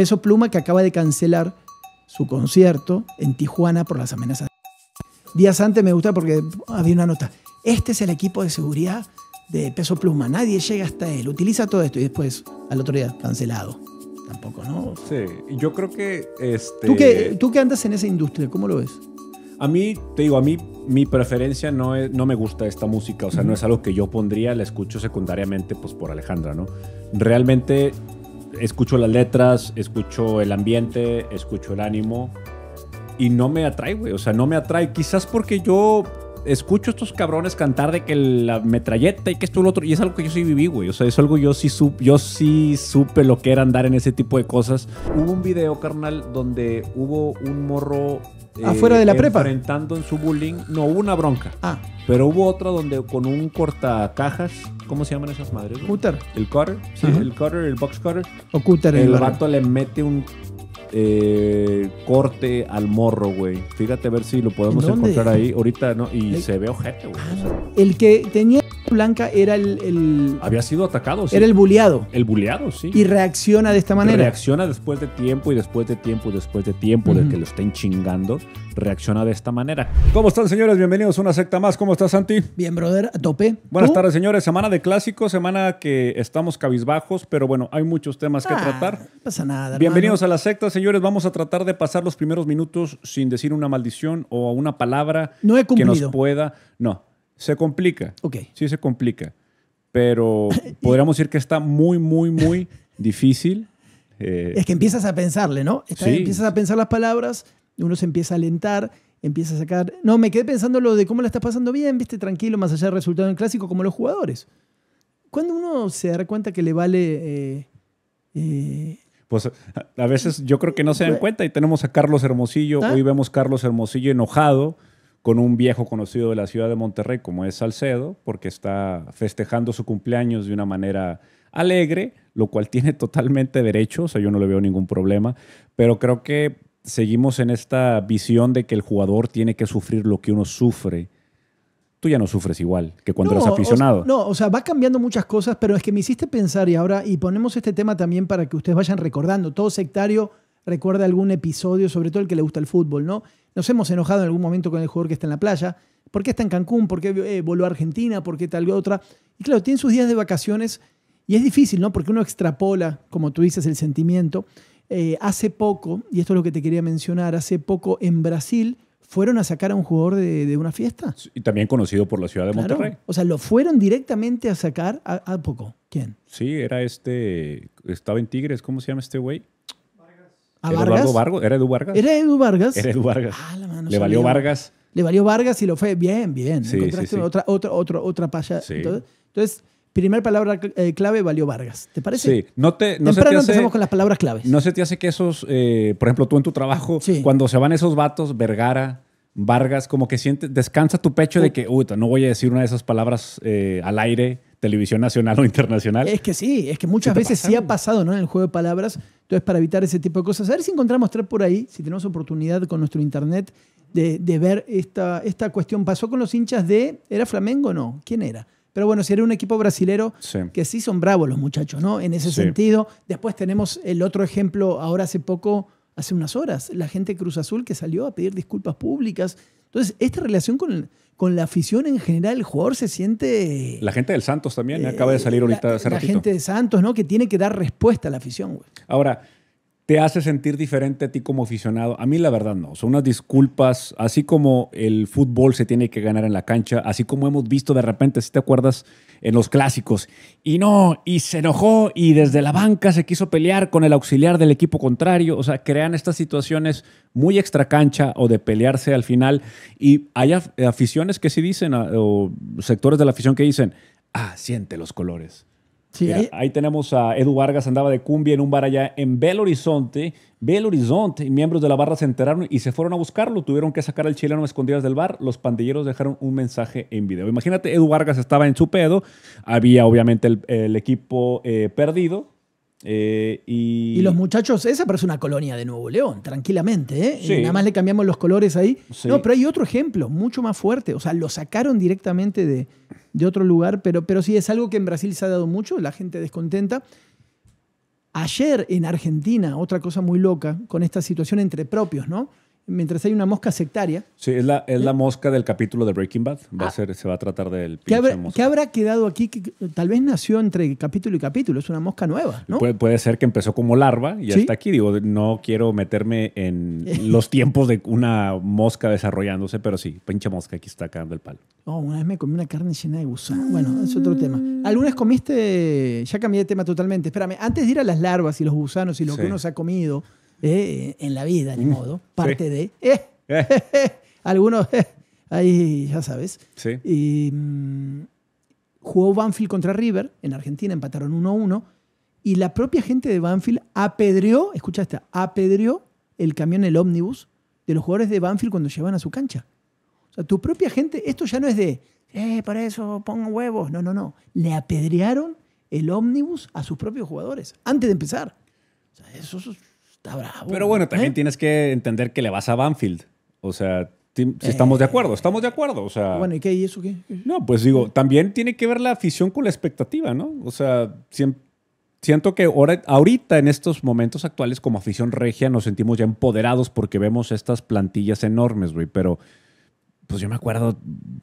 Peso Pluma que acaba de cancelar su concierto en Tijuana por las amenazas. Días antes me gusta porque ah, había una nota. Este es el equipo de seguridad de Peso Pluma. Nadie llega hasta él. Utiliza todo esto y después al otro día cancelado. Tampoco, ¿no? Sí, yo creo que... Este, ¿Tú, que, tú andas en esa industria, ¿cómo lo ves? A mí, te digo, a mí mi preferencia no, es, no me gusta esta música, o sea, no es algo que yo pondría, la escucho secundariamente pues por Alejandra, ¿no? Realmente escucho las letras, escucho el ambiente, escucho el ánimo y no me atrae, güey. O sea, no me atrae. Quizás porque yo escucho a estos cabrones cantar de que la metralleta y que esto y lo otro. Y es algo que yo sí viví, güey. O sea, es algo yo sí, supe. yo sí supe lo que era andar en ese tipo de cosas. Hubo un video, carnal, donde hubo un morro eh, afuera de la prepa. Enfrentando en su bullying, no hubo una bronca. Ah. Pero hubo otra donde con un cortacajas, ¿cómo se llaman esas madres? Cutter. El cutter, sí, el cutter, el box cutter. O cutter el, el vato le mete un eh, corte al morro, güey. Fíjate a ver si lo podemos encontrar ahí ahorita, ¿no? Y se ve ojete, güey. Ah, el que tenía Blanca era el, Había sido atacado, sí. Era el buleado. El buleado, sí. Y reacciona de esta manera. Reacciona después de tiempo y después de tiempo y después de tiempo de que lo estén chingando. Reacciona de esta manera. ¿Cómo están, señores? Bienvenidos a una secta más. ¿Cómo estás, Santi? Bien, brother. A tope. Buenas tardes, señores. Semana de clásico semana que estamos cabizbajos, pero bueno, hay muchos temas que ah, tratar. pasa nada. Bienvenidos a la secta, señores. Vamos a tratar de pasar los primeros minutos sin decir una maldición o una palabra no que nos pueda. No, se complica. Ok. Sí, se complica. Pero podríamos decir que está muy, muy, muy difícil. Eh, es que empiezas a pensarle, ¿no? Empiezas a pensar las palabras, uno se empieza a alentar, empieza a sacar. No, me quedé pensando lo de cómo la está pasando bien, viste, tranquilo, más allá del resultado en el clásico, como los jugadores. ¿Cuándo uno se da cuenta que le vale. Eh, eh, pues a veces yo creo que no se dan cuenta y tenemos a Carlos Hermosillo, ¿Ah? hoy vemos Carlos Hermosillo enojado con un viejo conocido de la ciudad de Monterrey como es Salcedo, porque está festejando su cumpleaños de una manera alegre, lo cual tiene totalmente derecho, o sea, yo no le veo ningún problema, pero creo que seguimos en esta visión de que el jugador tiene que sufrir lo que uno sufre. Tú ya no sufres igual que cuando eres eras aficionado. no, o sea, va cambiando muchas cosas, pero es que me hiciste pensar y ahora, y ponemos este tema también para que ustedes vayan recordando, todo sectario recuerda algún episodio, sobre todo el que le gusta el fútbol, ¿no? Nos hemos enojado en algún momento con el jugador que está en la playa. ¿Por qué está en Cancún? ¿Por qué eh, voló a Argentina? ¿Por qué tal otra? Y claro, tiene sus días de vacaciones y es difícil, ¿no? Porque uno extrapola, como tú dices, el sentimiento. Eh, hace poco, y esto es lo que te quería mencionar, hace poco en Brasil fueron a sacar a un jugador de, una fiesta. Y también conocido por la ciudad de Monterrey. O sea, lo fueron directamente a sacar a poco. ¿Quién? Sí, era este, estaba en Tigres, ¿cómo se llama este güey? Vargas? ¿Era Edu Vargas? ¿Era Edu Vargas? Era Edu Vargas. Ah, Le valió Vargas. Le valió Vargas y lo fue bien, bien. Sí, Encontraste sí, otra, otra, otra, otra Entonces, entonces, primer palabra eh, clave valió Vargas. ¿Te parece? Sí. No te, no Temprano empezamos con las palabras claves. ¿No se te hace que esos, eh, por ejemplo, tú en tu trabajo, cuando se van esos vatos, Vergara, Vargas, como que sientes, descansa tu pecho de uh. que, uy, no voy a decir una de esas palabras eh, al aire televisión nacional o internacional. Es que sí, es que muchas veces sí ha pasado ¿no? en el juego de palabras. Entonces, para evitar ese tipo de cosas, a ver si encontramos tres por ahí, si tenemos oportunidad con nuestro internet, de, ver esta, esta cuestión. Pasó con los hinchas de. ¿Era Flamengo o no? ¿Quién era? Pero bueno, si era un equipo brasilero, que sí son bravos los muchachos, ¿no? En ese sentido. Después tenemos el otro ejemplo, ahora hace poco, hace unas horas, la gente de Cruz Azul que salió a pedir disculpas públicas. Entonces, esta relación con, con la afición en general, el jugador se siente... La gente del Santos también, ¿eh? Eh, acaba de salir ahorita la, hace ratito. La gente de Santos, ¿no? Que tiene que dar respuesta a la afición, güey. Ahora, te hace sentir diferente a ti como aficionado. A mí la verdad no, son unas disculpas, así como el fútbol se tiene que ganar en la cancha, así como hemos visto de repente, si te acuerdas, en los clásicos, y no, y se enojó y desde la banca se quiso pelear con el auxiliar del equipo contrario, o sea, crean estas situaciones muy extra cancha o de pelearse al final, y hay aficiones que sí dicen, ah, o sectores de la afición que dicen, ah, siente los colores ahí... tenemos a Edu Vargas, andaba de cumbia en un bar allá en Belo Horizonte. Belo Horizonte, miembros de la barra se enteraron y se fueron a buscarlo. Tuvieron que sacar al chileno a escondidas del bar. Los pandilleros dejaron un mensaje en video. Imagínate, Edu Vargas estaba en su pedo. Había obviamente el, equipo eh, perdido. Eh, y... los muchachos, esa parece una colonia de Nuevo León, tranquilamente. ¿eh? Nada más le cambiamos los colores ahí. No, pero hay otro ejemplo, mucho más fuerte. O sea, lo sacaron directamente de, de otro lugar, pero, pero sí es algo que en Brasil se ha dado mucho, la gente descontenta. Ayer en Argentina, otra cosa muy loca, con esta situación entre propios, ¿no? mientras hay una mosca sectaria. Sí, es la, ¿Eh? mosca del capítulo de Breaking Bad. Va a ah. ser, se va a tratar del ¿Qué habrá, ¿qué habrá quedado aquí? tal vez nació entre capítulo y capítulo. Es una mosca nueva, ¿no? Puede, ser que empezó como larva y ya está aquí. Digo, no quiero meterme en los tiempos de una mosca desarrollándose, pero sí, pinche mosca aquí está cagando el palo. Oh, una vez me comí una carne llena de gusano. Bueno, es otro tema. ¿Algunas comiste? Ya cambié de tema totalmente. Espérame, antes de ir a las larvas y los gusanos y lo que uno se ha comido eh, en la vida, ni mm. modo, parte de... Eh, eh. algunos, ahí ya sabes. Sí. Mm, jugó Banfield contra River, en Argentina empataron 1-1, y la propia gente de Banfield apedreó, escucha esta, apedreó el camión, el ómnibus, de los jugadores de Banfield cuando llevan a su cancha. O sea, tu propia gente, esto ya no es de, eh, para eso pongo huevos. No, no, no. Le apedrearon el ómnibus a sus propios jugadores antes de empezar. O sea, eso, es... Está bravo. Pero bueno, también ¿Eh? tienes que entender que le vas a Banfield. O sea, si eh. estamos de acuerdo, estamos de acuerdo. O sea, bueno, ¿y qué? ¿Y eso qué? No, pues digo, también tiene que ver la afición con la expectativa, ¿no? O sea, siento que ahora, ahorita en estos momentos actuales como afición regia nos sentimos ya empoderados porque vemos estas plantillas enormes, güey, pero pues yo me acuerdo,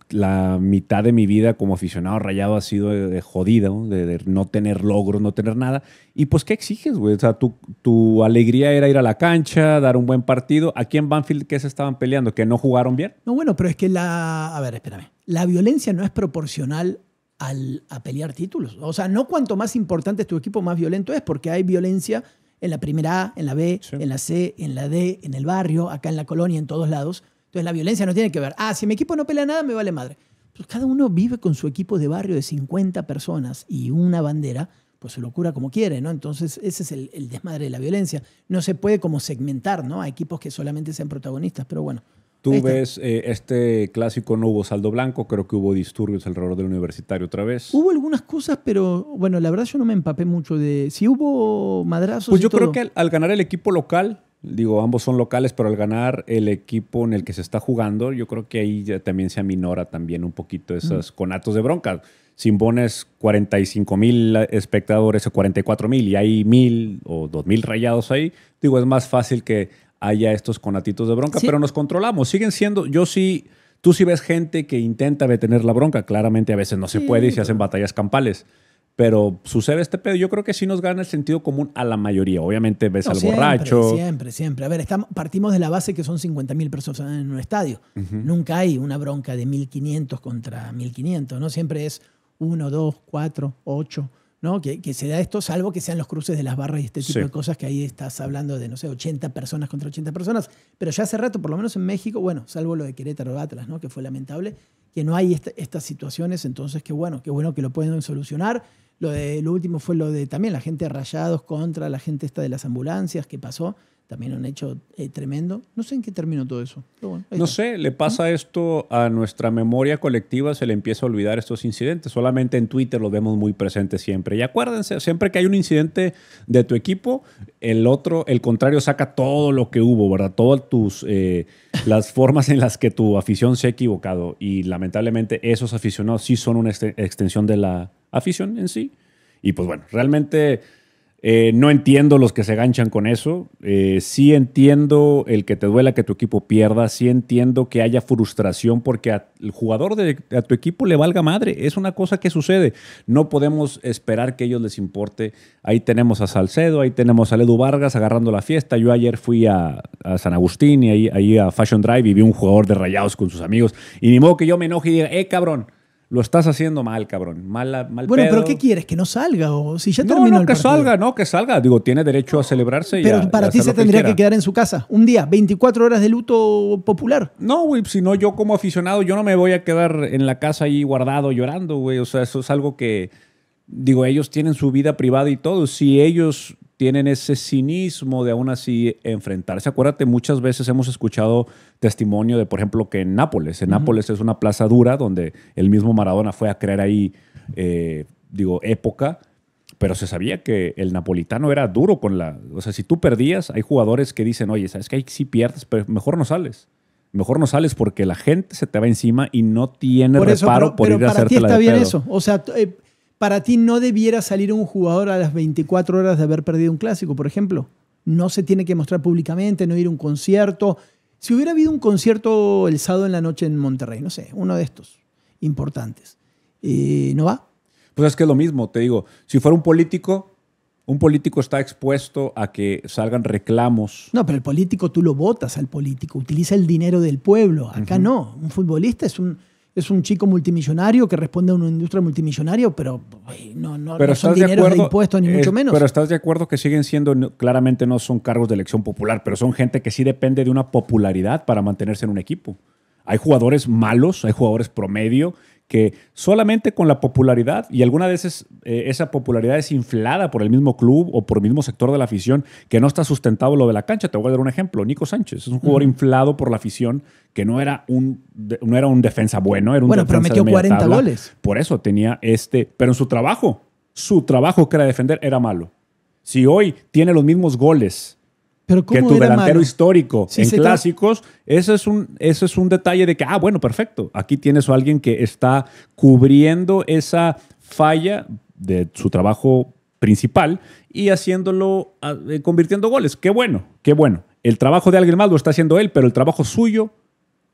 la mitad de mi vida como aficionado rayado ha sido de, de jodida, ¿no? De, no tener logros, no tener nada. Y pues, ¿qué exiges, güey? O sea, tu, tu, alegría era ir a la cancha, dar un buen partido. Aquí en Banfield, ¿qué se estaban peleando? ¿Que no jugaron bien? No, bueno, pero es que la. A ver, espérame. La violencia no es proporcional al, a pelear títulos. O sea, no cuanto más importante es tu equipo, más violento es, porque hay violencia en la primera A, en la B, en la C, en la D, en el barrio, acá en la colonia, en todos lados es la violencia no tiene que ver. Ah, si mi equipo no pelea nada, me vale madre. Pues cada uno vive con su equipo de barrio de 50 personas y una bandera, pues se lo cura como quiere, ¿no? Entonces ese es el, desmadre de la violencia. No se puede como segmentar, ¿no? A equipos que solamente sean protagonistas, pero bueno. Tú ves eh, este clásico, no hubo saldo blanco, creo que hubo disturbios alrededor del universitario otra vez. Hubo algunas cosas, pero bueno, la verdad yo no me empapé mucho de si hubo madrazos. Pues yo creo que al, ganar el equipo local, Digo, ambos son locales, pero al ganar el equipo en el que se está jugando, yo creo que ahí también se aminora también un poquito esos conatos de bronca. Simbones 45 mil espectadores o 44 mil y hay mil o dos mil rayados ahí. Digo, es más fácil que haya estos conatitos de bronca, pero nos controlamos. Siguen siendo, yo sí, tú sí ves gente que intenta detener la bronca. Claramente a veces no se puede y se hacen batallas campales pero sucede este pedo. Yo creo que sí nos gana el sentido común a la mayoría. Obviamente ves al borracho. Siempre, siempre. A ver, partimos de la base que son 50.000 personas en un estadio. Nunca hay una bronca de 1.500 contra 1.500, ¿no? Siempre es 1, 2, 4, 8, ¿no? Que, que, se da esto, salvo que sean los cruces de las barras y este tipo de cosas que ahí estás hablando de, no sé, 80 personas contra 80 personas. Pero ya hace rato, por lo menos en México, bueno, salvo lo de Querétaro Atlas, ¿no? Que fue lamentable, que no hay estas situaciones. Entonces, qué bueno, qué bueno que lo pueden solucionar lo, de, lo último fue lo de también la gente rayados contra la gente esta de las ambulancias que pasó también un hecho eh, tremendo. No sé en qué terminó todo eso. no sé, le pasa esto a nuestra memoria colectiva, se le empieza a olvidar estos incidentes. Solamente en Twitter los vemos muy presentes siempre. Y acuérdense, siempre que hay un incidente de tu equipo, el otro, el contrario, saca todo lo que hubo, ¿verdad? Todas tus, eh, las formas en las que tu afición se ha equivocado. Y lamentablemente esos aficionados sí son una extensión de la afición en sí. Y pues bueno, realmente eh, no entiendo los que se ganchan con eso. Eh, sí entiendo el que te duela que tu equipo pierda. Sí entiendo que haya frustración porque al jugador de a tu equipo le valga madre. Es una cosa que sucede. No podemos esperar que a ellos les importe. Ahí tenemos a Salcedo, ahí tenemos a Edu Vargas agarrando la fiesta. Yo ayer fui a, San Agustín y ahí, ahí, a Fashion Drive y vi un jugador de rayados con sus amigos. Y ni modo que yo me enoje y diga, eh, cabrón lo estás haciendo mal, cabrón. Mal, mal bueno, pero ¿qué quieres? ¿Que no salga? O si ya no, no, que salga, no, que salga. Digo, tiene derecho a celebrarse. Pero y para ti se tendría que, que, quedar en su casa. Un día, 24 horas de luto popular. No, güey, si no, yo como aficionado, yo no me voy a quedar en la casa ahí guardado llorando, güey. O sea, eso es algo que, digo, ellos tienen su vida privada y todo. Si ellos tienen ese cinismo de aún así enfrentarse. Acuérdate, muchas veces hemos escuchado testimonio de, por ejemplo, que en Nápoles, en Nápoles es una plaza dura donde el mismo Maradona fue a crear ahí, eh, digo, época, pero se sabía que el napolitano era duro con la... O sea, si tú perdías, hay jugadores que dicen, oye, sabes que ahí sí pierdes, pero mejor no sales. Mejor no sales porque la gente se te va encima y no tiene reparo por ir a hacerte la Pero para ti está bien eso. O sea, eh, para ti no debiera salir un jugador a las 24 horas de haber perdido un clásico, por ejemplo. No se tiene que mostrar públicamente, no ir a un concierto. Si hubiera habido un concierto el sábado en la noche en Monterrey, no sé, uno de estos importantes, eh, ¿no va? Pues es que es lo mismo, te digo, si fuera un político, un político está expuesto a que salgan reclamos. No, pero el político tú lo votas al político, utiliza el dinero del pueblo. Acá no. Un futbolista es un, es un chico multimillonario que responde a una industria multimillonaria, pero eh, no, no, son de, impuestos ni eh, mucho menos. Pero estás de acuerdo que siguen siendo, claramente no son cargos de elección popular, pero son gente que sí depende de una popularidad para mantenerse en un equipo. Hay jugadores malos, hay jugadores promedio que solamente con la popularidad, y algunas veces eh, esa popularidad es inflada por el mismo club o por el mismo sector de la afición, que no está sustentado lo de la cancha. Te voy a dar un ejemplo, Nico Sánchez, es un jugador inflado por la afición que no era un, no era un defensa bueno, era un bueno, pero metió 40 goles. Por eso tenía este, pero en su trabajo, su trabajo que era defender era malo. Si hoy tiene los mismos goles que tu delantero histórico en clásicos, ese es, un, ese es un detalle de que, ah, bueno, perfecto, aquí tienes a alguien que está cubriendo esa falla de su trabajo principal y haciéndolo, ah, eh, convirtiendo goles. Qué bueno, qué bueno. El trabajo de alguien más lo está haciendo él, pero el trabajo suyo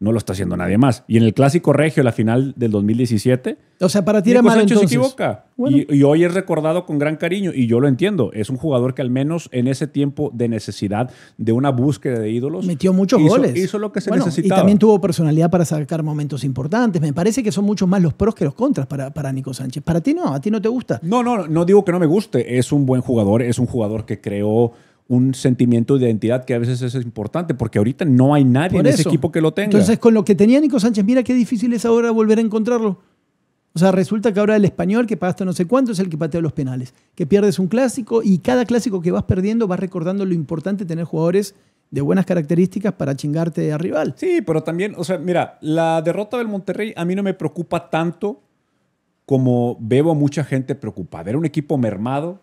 no lo está haciendo nadie más. Y en el clásico regio, la final del 2017. O sea, para ti era malo se equivoca. Y, hoy es recordado con gran cariño. Y yo lo entiendo. Es un jugador que, al menos en ese tiempo de necesidad, de una búsqueda de ídolos. Metió muchos goles. Hizo lo que se necesitaba. Y también tuvo personalidad para sacar momentos importantes. Me parece que son mucho más los pros que los contras para, para Nico Sánchez. Para ti no. A ti no te gusta. No, no, no digo que no me guste. Es un buen jugador. Es un jugador que creó un sentimiento de identidad que a veces es importante, porque ahorita no hay nadie en ese equipo que lo tenga. Entonces, con lo que tenía Nico Sánchez, mira qué difícil es ahora volver a encontrarlo. O sea, resulta que ahora el español que pagaste no sé cuánto es el que patea los penales, que pierdes un clásico y cada clásico que vas perdiendo vas recordando lo importante tener jugadores de buenas características para chingarte a rival. Sí, pero también, o sea, mira, la derrota del Monterrey a mí no me preocupa tanto como veo a mucha gente preocupada. Era un equipo mermado,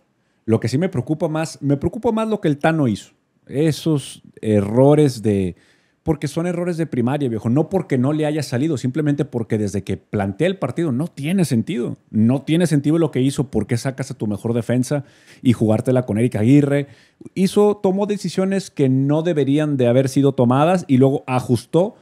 lo que sí me preocupa más, me preocupa más lo que el Tano hizo. Esos errores de... Porque son errores de primaria, viejo. No porque no le haya salido, simplemente porque desde que plantea el partido no tiene sentido. No tiene sentido lo que hizo. Porque sacas a tu mejor defensa y jugártela con Erika Aguirre? Hizo, tomó decisiones que no deberían de haber sido tomadas y luego ajustó.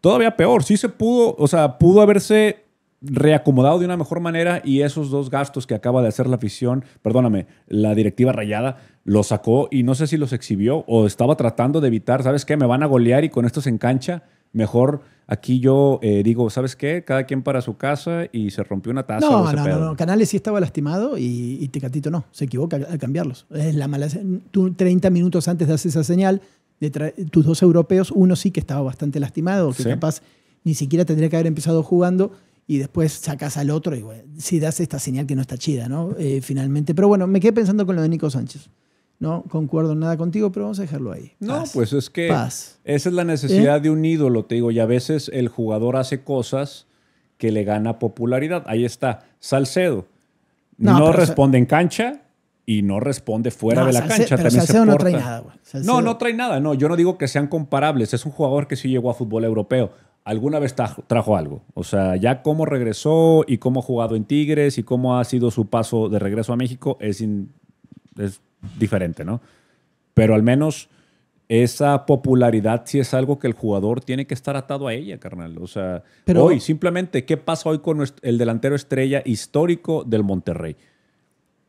Todavía peor, sí se pudo, o sea, pudo haberse reacomodado de una mejor manera y esos dos gastos que acaba de hacer la afición, perdóname, la directiva rayada, los sacó y no sé si los exhibió o estaba tratando de evitar, ¿sabes qué? Me van a golear y con esto se engancha. Mejor aquí yo eh, digo, ¿sabes qué? Cada quien para su casa y se rompió una taza. No, no, no, Canales sí estaba lastimado y, Tecatito no. Se equivoca al cambiarlos. Es la mala. Tú 30 minutos antes de hacer esa señal de tus dos europeos, uno sí que estaba bastante lastimado, que capaz ni siquiera tendría que haber empezado jugando y después sacas al otro y bueno, das esta señal que no está chida, ¿no? Eh, finalmente. Pero bueno, me quedé pensando con lo de Nico Sánchez. No concuerdo nada contigo, pero vamos a dejarlo ahí. No, pues es que esa es la necesidad ¿Eh? de un ídolo, te digo, y a veces el jugador hace cosas que le gana popularidad. Ahí está, Salcedo. No, responde en cancha, y no responde fuera de la cancha. Pero También Salcedo no trae nada, No, no trae nada. No, yo no digo que sean comparables. Es un jugador que sí llegó a fútbol europeo alguna vez trajo algo. O sea, ya cómo regresó y cómo ha jugado en Tigres y cómo ha sido su paso de regreso a México es, es diferente, ¿no? Pero al menos esa popularidad sí es algo que el jugador tiene que estar atado a ella, carnal. O sea, hoy simplemente, ¿qué pasa hoy con el delantero estrella histórico del Monterrey?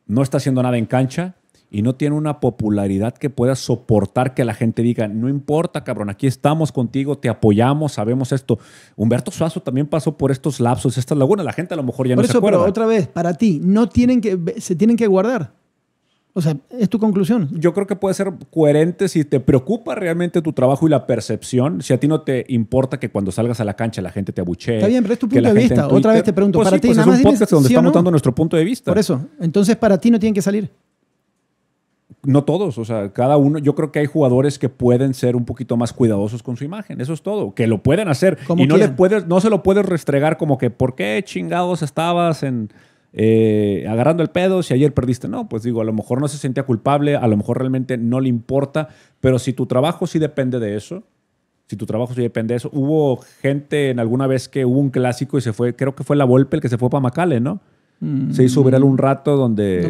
No está haciendo nada en cancha, y no tiene una popularidad que pueda soportar que la gente diga, no importa, cabrón, aquí estamos contigo, te apoyamos, sabemos esto. Humberto Suazo también pasó por estos lapsos, estas lagunas, la gente a lo mejor ya no se acuerda. Pero otra vez, para ti, no tienen que, se tienen que guardar. O sea, es tu conclusión. Yo creo que puede ser coherente si te preocupa realmente tu trabajo y la percepción. Si a ti no te importa que cuando salgas a la cancha la gente te abuchee. Está bien, pero es tu punto de vista. Otra vez te pregunto, pues para ti pues es un podcast donde estamos dando nuestro punto de vista. Por eso. Entonces, para ti no tienen que salir no todos, o sea, cada uno, yo creo que hay jugadores que pueden ser un poquito más cuidadosos con su imagen, eso es todo, que lo pueden hacer y no puedes no se lo puedes restregar como que ¿por qué chingados estabas en eh, agarrando el pedo si ayer perdiste? No, pues digo, a lo mejor no se sentía culpable, a lo mejor realmente no le importa, pero si tu trabajo sí depende de eso, si tu trabajo sí depende de eso, hubo gente en alguna vez que hubo un clásico y se fue, creo que fue la Volpe el que se fue para Macale, ¿no? Mm. Se hizo viral un rato donde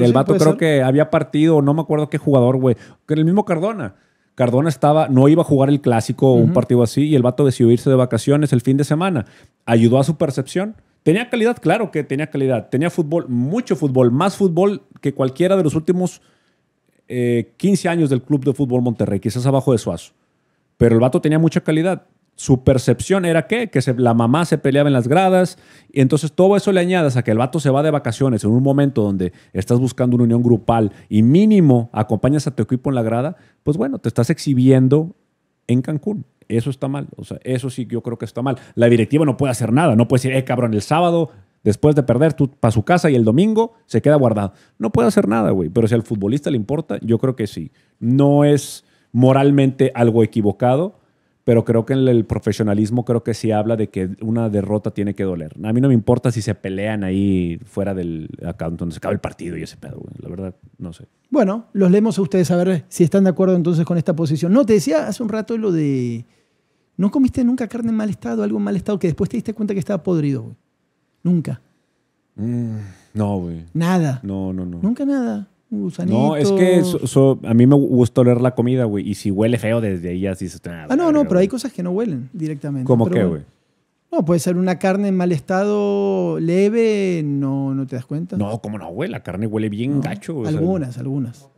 el vato creo que había partido, no me acuerdo qué jugador, güey, que el mismo Cardona. Cardona estaba, no iba a jugar el clásico o un partido así y el vato decidió irse de vacaciones el fin de semana. Ayudó a su percepción. Tenía calidad, claro que tenía calidad. Tenía fútbol, mucho fútbol, más fútbol que cualquiera de los últimos 15 eh, años del Club de Fútbol Monterrey, quizás abajo de Suazo. Pero el vato tenía mucha calidad su percepción era que, la mamá se peleaba en las gradas, y entonces todo eso le añadas a que el vato se va de vacaciones en un momento donde estás buscando una unión grupal y mínimo acompañas a tu equipo en la grada, pues bueno, te estás exhibiendo en Cancún. Eso está mal, o sea, eso sí yo creo que está mal. La directiva no puede hacer nada, no puede decir, eh, cabrón, el sábado después de perder para su casa y el domingo se queda guardado. No puede hacer nada, güey, pero si al futbolista le importa, yo creo que sí. No es moralmente algo equivocado pero creo que en el profesionalismo creo que sí habla de que una derrota tiene que doler. A mí no me importa si se pelean ahí fuera del acá donde se acaba el partido y ese pedo, güey. la verdad, no sé. Bueno, los leemos a ustedes a ver si están de acuerdo entonces con esta posición. No, te decía hace un rato lo de no comiste nunca carne en mal estado, algo en mal estado que después te diste cuenta que estaba podrido, güey. Nunca. Mm, no, güey. Nada. No, no, no. Nunca nada. No, es que a mí me gusta oler la comida, güey. Y si huele feo, desde ahí ya Ah, no, no, pero hay cosas que no huelen directamente. ¿Cómo qué, güey? No, puede ser una carne en mal estado leve, no, no te das cuenta. No, ¿cómo no, güey? La carne huele bien gacho. algunas, algunas.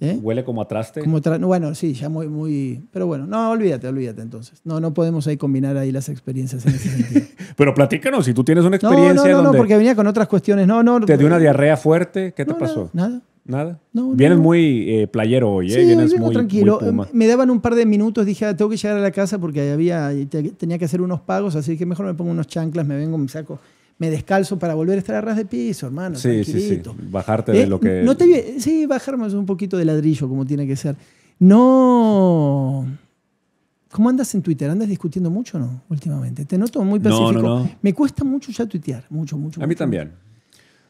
¿Eh? ¿Huele como a traste? bueno, sí, ya muy, muy... Pero bueno, no, olvídate, olvídate entonces. No, no podemos ahí combinar ahí las experiencias en ese sentido. pero platícanos, si tú tienes una experiencia No, no, no, porque venía con otras cuestiones. No, no. ¿Te dio una diarrea fuerte? ¿Qué te pasó? nada. Nada. No, Vienes muy eh, playero hoy, ¿eh? Sí, Vienes muy tranquilo. Me daban un par de minutos, dije, ah, tengo que llegar a la casa porque había, tenía que hacer unos pagos, así que mejor me pongo unos chanclas, me vengo, me saco, me descalzo para volver a estar a ras de piso, hermano. Sí, sí, sí. Bajarte de ¿Eh? lo que. No te, sí, bajarme un poquito de ladrillo, como tiene que ser. No. ¿Cómo andas en Twitter? ¿Andas discutiendo mucho o no últimamente? Te noto muy pacífico. me cuesta mucho ya tuitear, mucho, mucho. A mí también.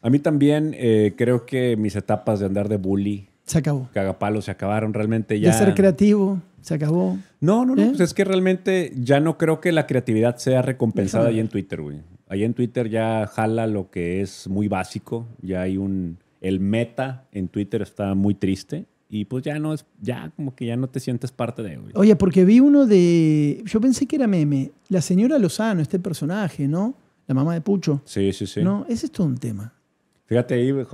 A mí también eh, creo que mis etapas de andar de bully. Se acabó. Cagapalo se acabaron realmente ya. De ser creativo, se acabó. No, no, no. ¿Eh? Pues es que realmente ya no creo que la creatividad sea recompensada ahí en Twitter, güey. Ahí en Twitter ya jala lo que es muy básico. Ya hay un. El meta en Twitter está muy triste y pues ya no es, ya como que ya no te sientes parte de. Oye, porque vi uno de, yo pensé que era meme, la señora Lozano, este personaje, ¿no? La mamá de Pucho. Sí, sí, sí. No, ese es todo un tema. Fíjate ahí, ¿Eh?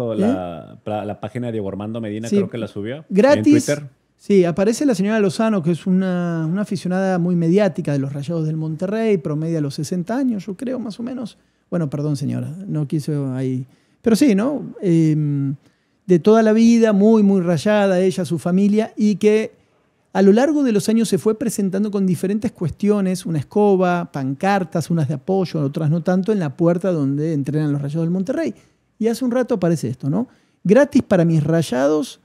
la, página de Gormando Medina creo que la subió. Gratis. En Twitter. Sí, aparece la señora Lozano, que es una, aficionada muy mediática de los Rayados del Monterrey, promedia los 60 años, yo creo, más o menos. Bueno, perdón, señora, no quise ahí. Pero sí, ¿no? Em, de toda la vida, muy, muy rayada ella, su familia, y que a lo largo de los años se fue presentando con diferentes cuestiones, una escoba, pancartas, unas de apoyo, otras no tanto, en la puerta donde entrenan los Rayados del Monterrey. Y hace un rato aparece esto, ¿no? Gratis para mis rayados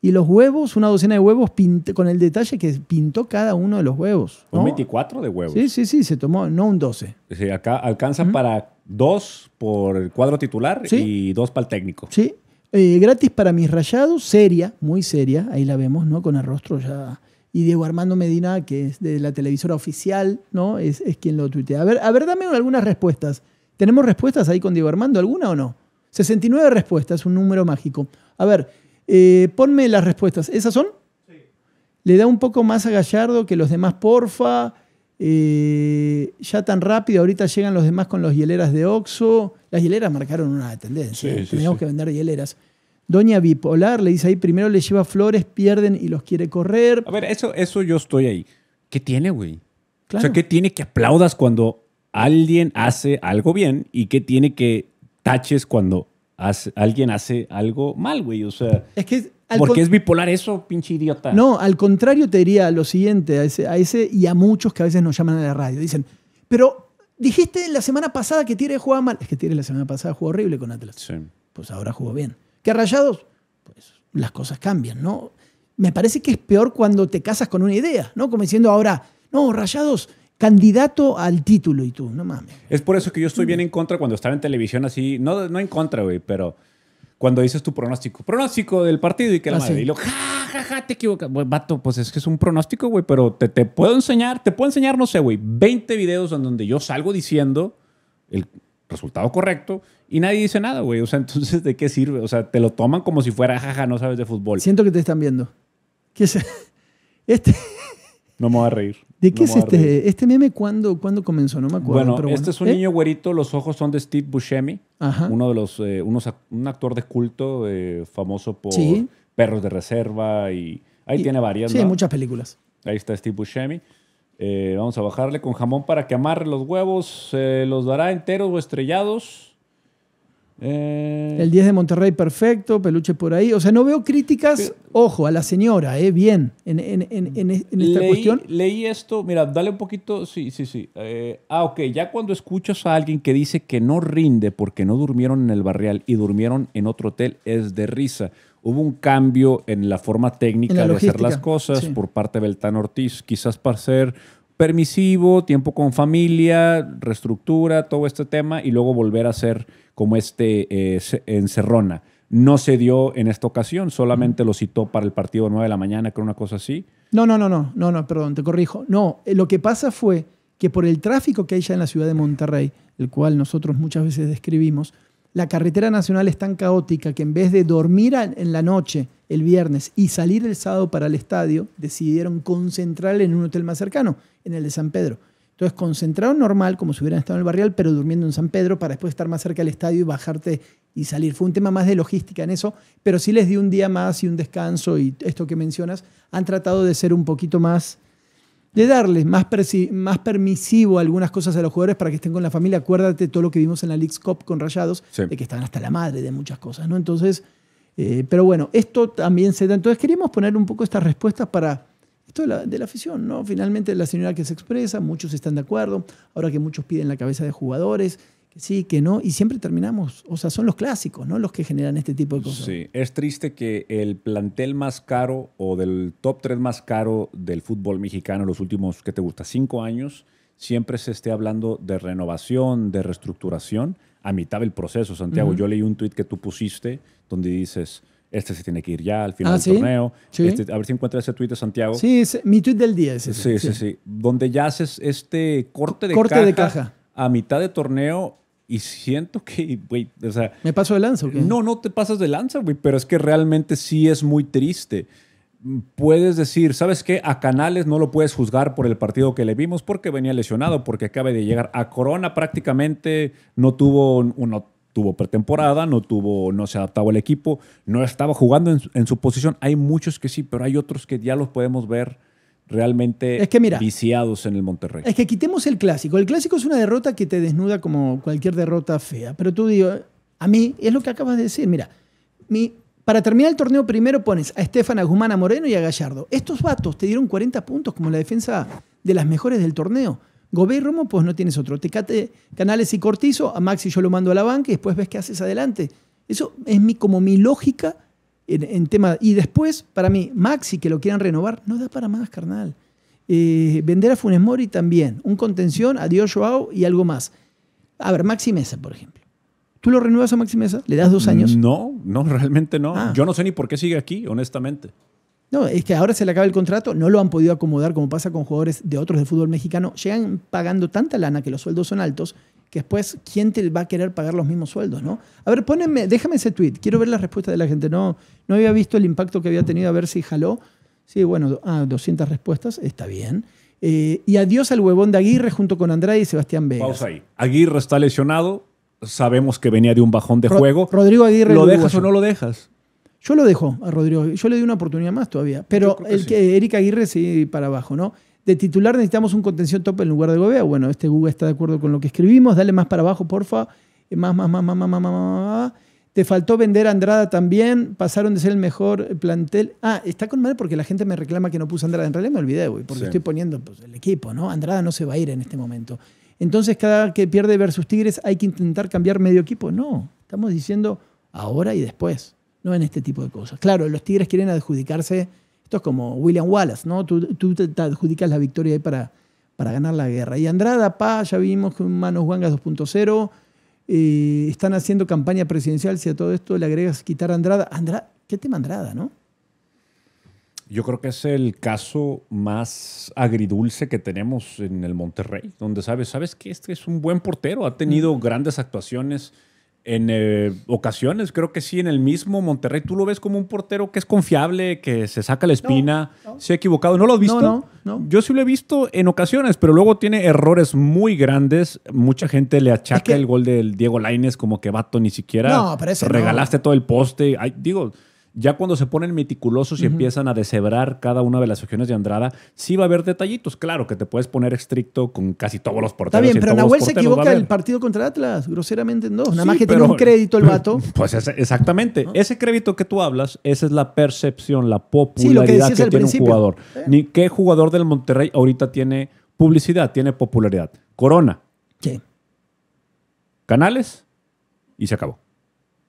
y los huevos, una docena de huevos con el detalle que pintó cada uno de los huevos. Un 24 de huevos. Sí, sí, sí, se tomó, no un 12. acá alcanza para dos por el cuadro titular y dos para el técnico. Sí, eh, gratis para mis rayados, seria, muy seria, ahí la vemos, ¿no? Con el rostro ya. Y Diego Armando Medina, que es de la televisora oficial, ¿no? Es, es quien lo tuitea. A ver, a ver, dame algunas respuestas. ¿Tenemos respuestas ahí con Diego Armando? ¿Alguna o no? 69 respuestas, un número mágico. A ver, eh, ponme las respuestas. ¿Esas son? Sí. Le da un poco más a Gallardo que los demás, porfa. Eh, ya tan rápido, ahorita llegan los demás con los hieleras de Oxo. Las hieleras marcaron una tendencia. ¿eh? Sí, que vender hieleras. Doña Bipolar le dice ahí, primero le lleva flores, pierden y los quiere correr. A ver, eso, eso yo estoy ahí. ¿Qué tiene, güey? Claro. O sea, ¿qué tiene que aplaudas cuando alguien hace algo bien y qué tiene que taches cuando alguien hace algo mal, güey. O sea. Es que. Porque es bipolar eso, pinche idiota. No, al contrario te diría lo siguiente a ese, a ese y a muchos que a veces nos llaman a la radio. Dicen, pero dijiste la semana pasada que Tire jugaba mal. Es que Tire la semana pasada jugó horrible con Atlas. Pues ahora jugó bien. ¿Qué rayados? Pues las cosas cambian, ¿no? Me parece que es peor cuando te casas con una idea, ¿no? Como diciendo ahora, no, rayados candidato al título y tú, no mames. Es por eso que yo estoy bien mm. en contra cuando estaba en televisión así, no, no en contra, güey, pero cuando dices tu pronóstico, pronóstico del partido y que la ah, madre, y lo, jajaja, te equivocas. Güey, vato, pues es que es un pronóstico, güey, pero te, te puedo enseñar, te puedo enseñar, no sé, güey, 20 videos en donde yo salgo diciendo el resultado correcto y nadie dice nada, güey. O sea, entonces, ¿de qué sirve? O sea, te lo toman como si fuera, jaja, no sabes de fútbol. Siento que te están viendo. ¿Qué es? Este... No me voy a reír. ¿De qué es este, este meme? ¿cuándo, comenzó? No me acuerdo. Bueno, este es un ¿Eh? niño güerito, los ojos son de Steve Buscemi, uno de los, eh, unos, un actor de culto eh, famoso por Perros de Reserva y ahí tiene varias. Sí, muchas películas. Ahí está Steve Buscemi. vamos a bajarle con jamón para que amarre los huevos. ¿Los dará enteros o estrellados? Eh, el 10 de Monterrey, perfecto, peluche por ahí. O sea, no veo críticas, ojo, a la señora, eh, bien, en, esta cuestión. Leí esto, mira, dale un poquito, sí, sí, sí. Eh, ah, ok, ya cuando escuchas a alguien que dice que no rinde porque no durmieron en el barrial y durmieron en otro hotel, es de risa. Hubo un cambio en la forma técnica de hacer las cosas por parte de Beltán Ortiz, quizás para ser permisivo, tiempo con familia, reestructura, todo este tema y luego volver a ser como este eh, encerrona. No se dio en esta ocasión, solamente lo citó para el partido 9 de la mañana, que una cosa así. No, no, no, no, no, no, perdón, te corrijo. No, eh, lo que pasa fue que por el tráfico que hay ya en la ciudad de Monterrey, el cual nosotros muchas veces describimos, la carretera nacional es tan caótica que en vez de dormir en la noche el viernes y salir el sábado para el estadio, decidieron concentrar en un hotel más cercano, en el de San Pedro. Entonces concentraron normal, como si hubieran estado en el barrial, pero durmiendo en San Pedro para después estar más cerca del estadio y bajarte y salir. Fue un tema más de logística en eso, pero sí les di un día más y un descanso y esto que mencionas. Han tratado de ser un poquito más de darles más, más permisivo algunas cosas a los jugadores para que estén con la familia. Acuérdate todo lo que vimos en la League's Cup con Rayados, de que estaban hasta la madre de muchas cosas, ¿no? Entonces, eh, pero bueno, esto también se da. Entonces queríamos poner un poco estas respuestas para esto de la, de la, afición, ¿no? Finalmente la señora que se expresa, muchos están de acuerdo, ahora que muchos piden la cabeza de jugadores, sí, que no, y siempre terminamos, o sea, son los clásicos, ¿no? Los que generan este tipo de cosas. Sí, es triste que el plantel más caro o del top 3 más caro del fútbol mexicano en los últimos, ¿qué te gusta? Cinco años, siempre se esté hablando de renovación, de reestructuración, a mitad del proceso, Santiago. Yo leí un tuit que tú pusiste donde dices, este se tiene que ir ya al final ah, del torneo. Este, a ver si encuentras ese tuit de Santiago. Sí, es eh, mi tuit del día es ese. Sí, sí, sí, Donde ya haces este corte de caja. Corte de caja. A mitad de torneo y siento que, güey, o sea... ¿Me paso de lanza? güey. No, no te pasas de lanza, güey, pero es que realmente sí es muy triste. Puedes decir, ¿sabes qué? A Canales no lo puedes juzgar por el partido que le vimos porque venía lesionado, porque acaba de llegar a Corona prácticamente, no tuvo, uno tuvo pretemporada, no, tuvo, no se adaptaba al equipo, no estaba jugando en su posición. Hay muchos que sí, pero hay otros que ya los podemos ver realmente viciados en el Monterrey. Es que quitemos el clásico. El clásico es una derrota que te desnuda como cualquier derrota fea. Pero tú digo, a mí es lo que acabas de decir. Mira, mi, para terminar el torneo primero pones a Estefan, a Guzmán, a Moreno y a Gallardo. Estos vatos te dieron 40 puntos como la defensa de las mejores del torneo. Gobé Romo, pues no tienes otro. Tecate, Canales y Cortizo, a Maxi yo lo mando a la banca y después ves qué haces adelante. Eso es mi, como mi lógica en, tema. Y después, para mí, Maxi, que lo quieran renovar, no da para más, carnal. Eh, vender a Funes Mori también. Un contención, adiós Joao y algo más. A ver, Maxi Mesa, por ejemplo. ¿Tú lo renuevas a Maxi Mesa? ¿Le das dos años? No, no, realmente no. Ah. Yo no sé ni por qué sigue aquí, honestamente. No, es que ahora se le acaba el contrato, no lo han podido acomodar como pasa con jugadores de otros del fútbol mexicano. Llegan pagando tanta lana que los sueldos son altos que después, ¿quién te va a querer pagar los mismos sueldos, no? A ver, ponenme, déjame ese tweet, quiero ver la respuesta de la gente. No, no había visto el impacto que había tenido, a ver si jaló. Sí, bueno, ah, 200 respuestas, está bien. Eh, y adiós al huevón de Aguirre junto con Andrade y Sebastián Vega. ahí. Aguirre está lesionado, sabemos que venía de un bajón de juego. Rodrigo Aguirre. ¿Lo dejas o no lo dejas? Yo lo dejo a Rodrigo. Yo le di una oportunidad más todavía. Pero el que Erika Aguirre sí para abajo, ¿no? de titular necesitamos un contención top en lugar de Gobea. Bueno, este Google está de acuerdo con lo que escribimos. Dale más para abajo, porfa. Eh, más, más, más, más, más, más, más, más. más. Te faltó vender a Andrada también. Pasaron de ser el mejor plantel. Ah, está con mal porque la gente me reclama que no puse Andrada. En realidad me olvidé, güey, porque estoy poniendo pues, el equipo, ¿no? Andrada no se va a ir en este momento. Entonces, cada que pierde versus Tigres, hay que intentar cambiar medio equipo. No, estamos diciendo ahora y después, no en este tipo de cosas. Claro, los Tigres quieren adjudicarse esto es como William Wallace, ¿no? Tú, te, adjudicas la victoria ahí para, para ganar la guerra. Y Andrada pa, ya vimos que Manos Wangas 2.0, eh, están haciendo campaña presidencial. Si a todo esto le agregas quitar a Andrada, Andrada, ¿qué tema Andrada, no? Yo creo que es el caso más agridulce que tenemos en el Monterrey, donde sabes, sabes que este es un buen portero, ha tenido mm. grandes actuaciones en eh, ocasiones, creo que sí, en el mismo Monterrey, tú lo ves como un portero que es confiable, que se saca la espina, se ha equivocado. ¿No lo has visto? Yo sí lo he visto en ocasiones, pero luego tiene errores muy grandes. Mucha gente le achaca el gol del Diego Laines como que vato ni siquiera. Regalaste todo el poste. digo, ya cuando se ponen meticulosos y empiezan a deshebrar cada una de las regiones de Andrada, sí va a haber detallitos. Claro que te puedes poner estricto con casi todos los porteros. Está bien, pero Nahuel se equivoca el partido contra Atlas, groseramente no. Nada más que tiene un crédito el vato. Pues exactamente. Ese crédito que tú hablas, esa es la percepción, la popularidad que, tiene un jugador. Ni qué jugador del Monterrey ahorita tiene publicidad, tiene popularidad. Corona. ¿Qué? Canales y se acabó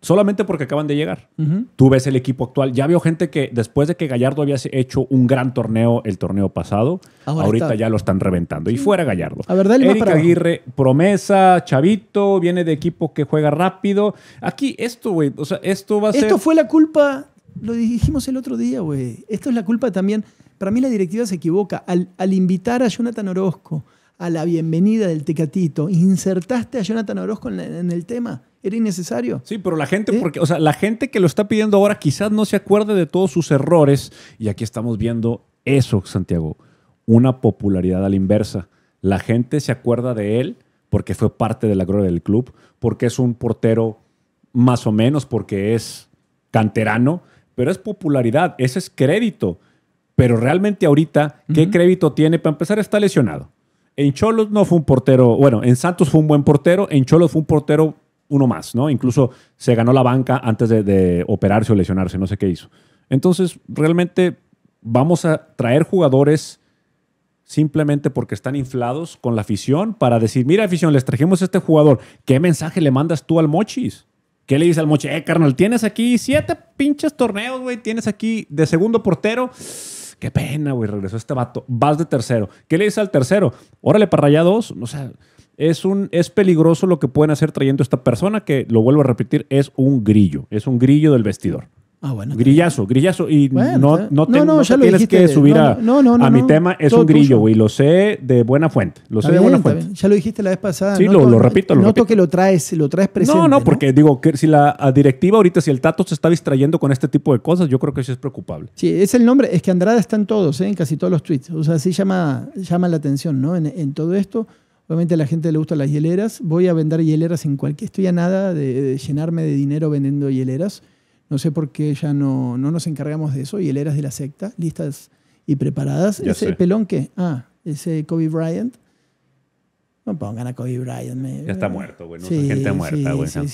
solamente porque acaban de llegar. Tú ves el equipo actual. Ya veo gente que después de que Gallardo había hecho un gran torneo el torneo pasado, ahorita ya lo están reventando. Y fuera Gallardo. La verdad, para Aguirre, promesa, chavito, viene de equipo que juega rápido. Aquí esto, güey, o sea, esto va a ser... Esto fue la culpa, lo dijimos el otro día, güey. Esto es la culpa también. Para mí la directiva se equivoca. Al, invitar a Jonathan Orozco a la bienvenida del Tecatito, insertaste a Jonathan Orozco en el tema era innecesario. Sí, pero la gente, eh. porque, o sea, la gente que lo está pidiendo ahora quizás no se acuerde de todos sus errores. Y aquí estamos viendo eso, Santiago. Una popularidad a la inversa. La gente se acuerda de él porque fue parte de la gloria del club, porque es un portero más o menos, porque es canterano, pero es popularidad, ese es crédito. Pero realmente ahorita, ¿qué crédito tiene? Para empezar, está lesionado. En Cholos no fue un portero, bueno, en Santos fue un buen portero, en Cholos fue un portero uno más, ¿no? Incluso se ganó la banca antes de, operarse o lesionarse, no sé qué hizo. Entonces, realmente vamos a traer jugadores simplemente porque están inflados con la afición para decir, mira afición, les trajimos a este jugador, ¿qué mensaje le mandas tú al Mochis? ¿Qué le dices al Mochis? Eh, carnal, tienes aquí siete pinches torneos, güey, tienes aquí de segundo portero. Qué pena, güey, regresó este vato. Vas de tercero. ¿Qué le dices al tercero? Órale para allá dos. No sé es, un, es peligroso lo que pueden hacer trayendo esta persona, que lo vuelvo a repetir, es un grillo, es un grillo del vestidor. Ah, bueno. Grillazo, grillazo. Y no, no, tienes que subir a, mi tema. Es un grillo, güey. Lo sé de buena fuente. Lo sé de buena fuente. Ya lo dijiste la vez pasada. Sí, lo, repito. Lo noto que lo traes, lo traes presente. No, no, porque digo si la directiva ahorita, si el Tato se está distrayendo con este tipo de cosas, yo creo que eso es preocupable. Sí, es el nombre. Es que Andrada está en todos, ¿eh? en casi todos los tweets. O sea, sí llama, llama la atención, ¿no? En, en todo esto. Obviamente a la gente le gustan las hieleras. Voy a vender hieleras en cualquier... Estoy a nada de, llenarme de dinero vendiendo hieleras. No sé por qué ya no, no nos encargamos de eso. Hieleras de la secta, listas y preparadas. ¿Ese pelón qué? Ah, ese Kobe Bryant. No pongan a Kobe Bryant. Ya está muerto, güey. No sí, gente muerta, güey. son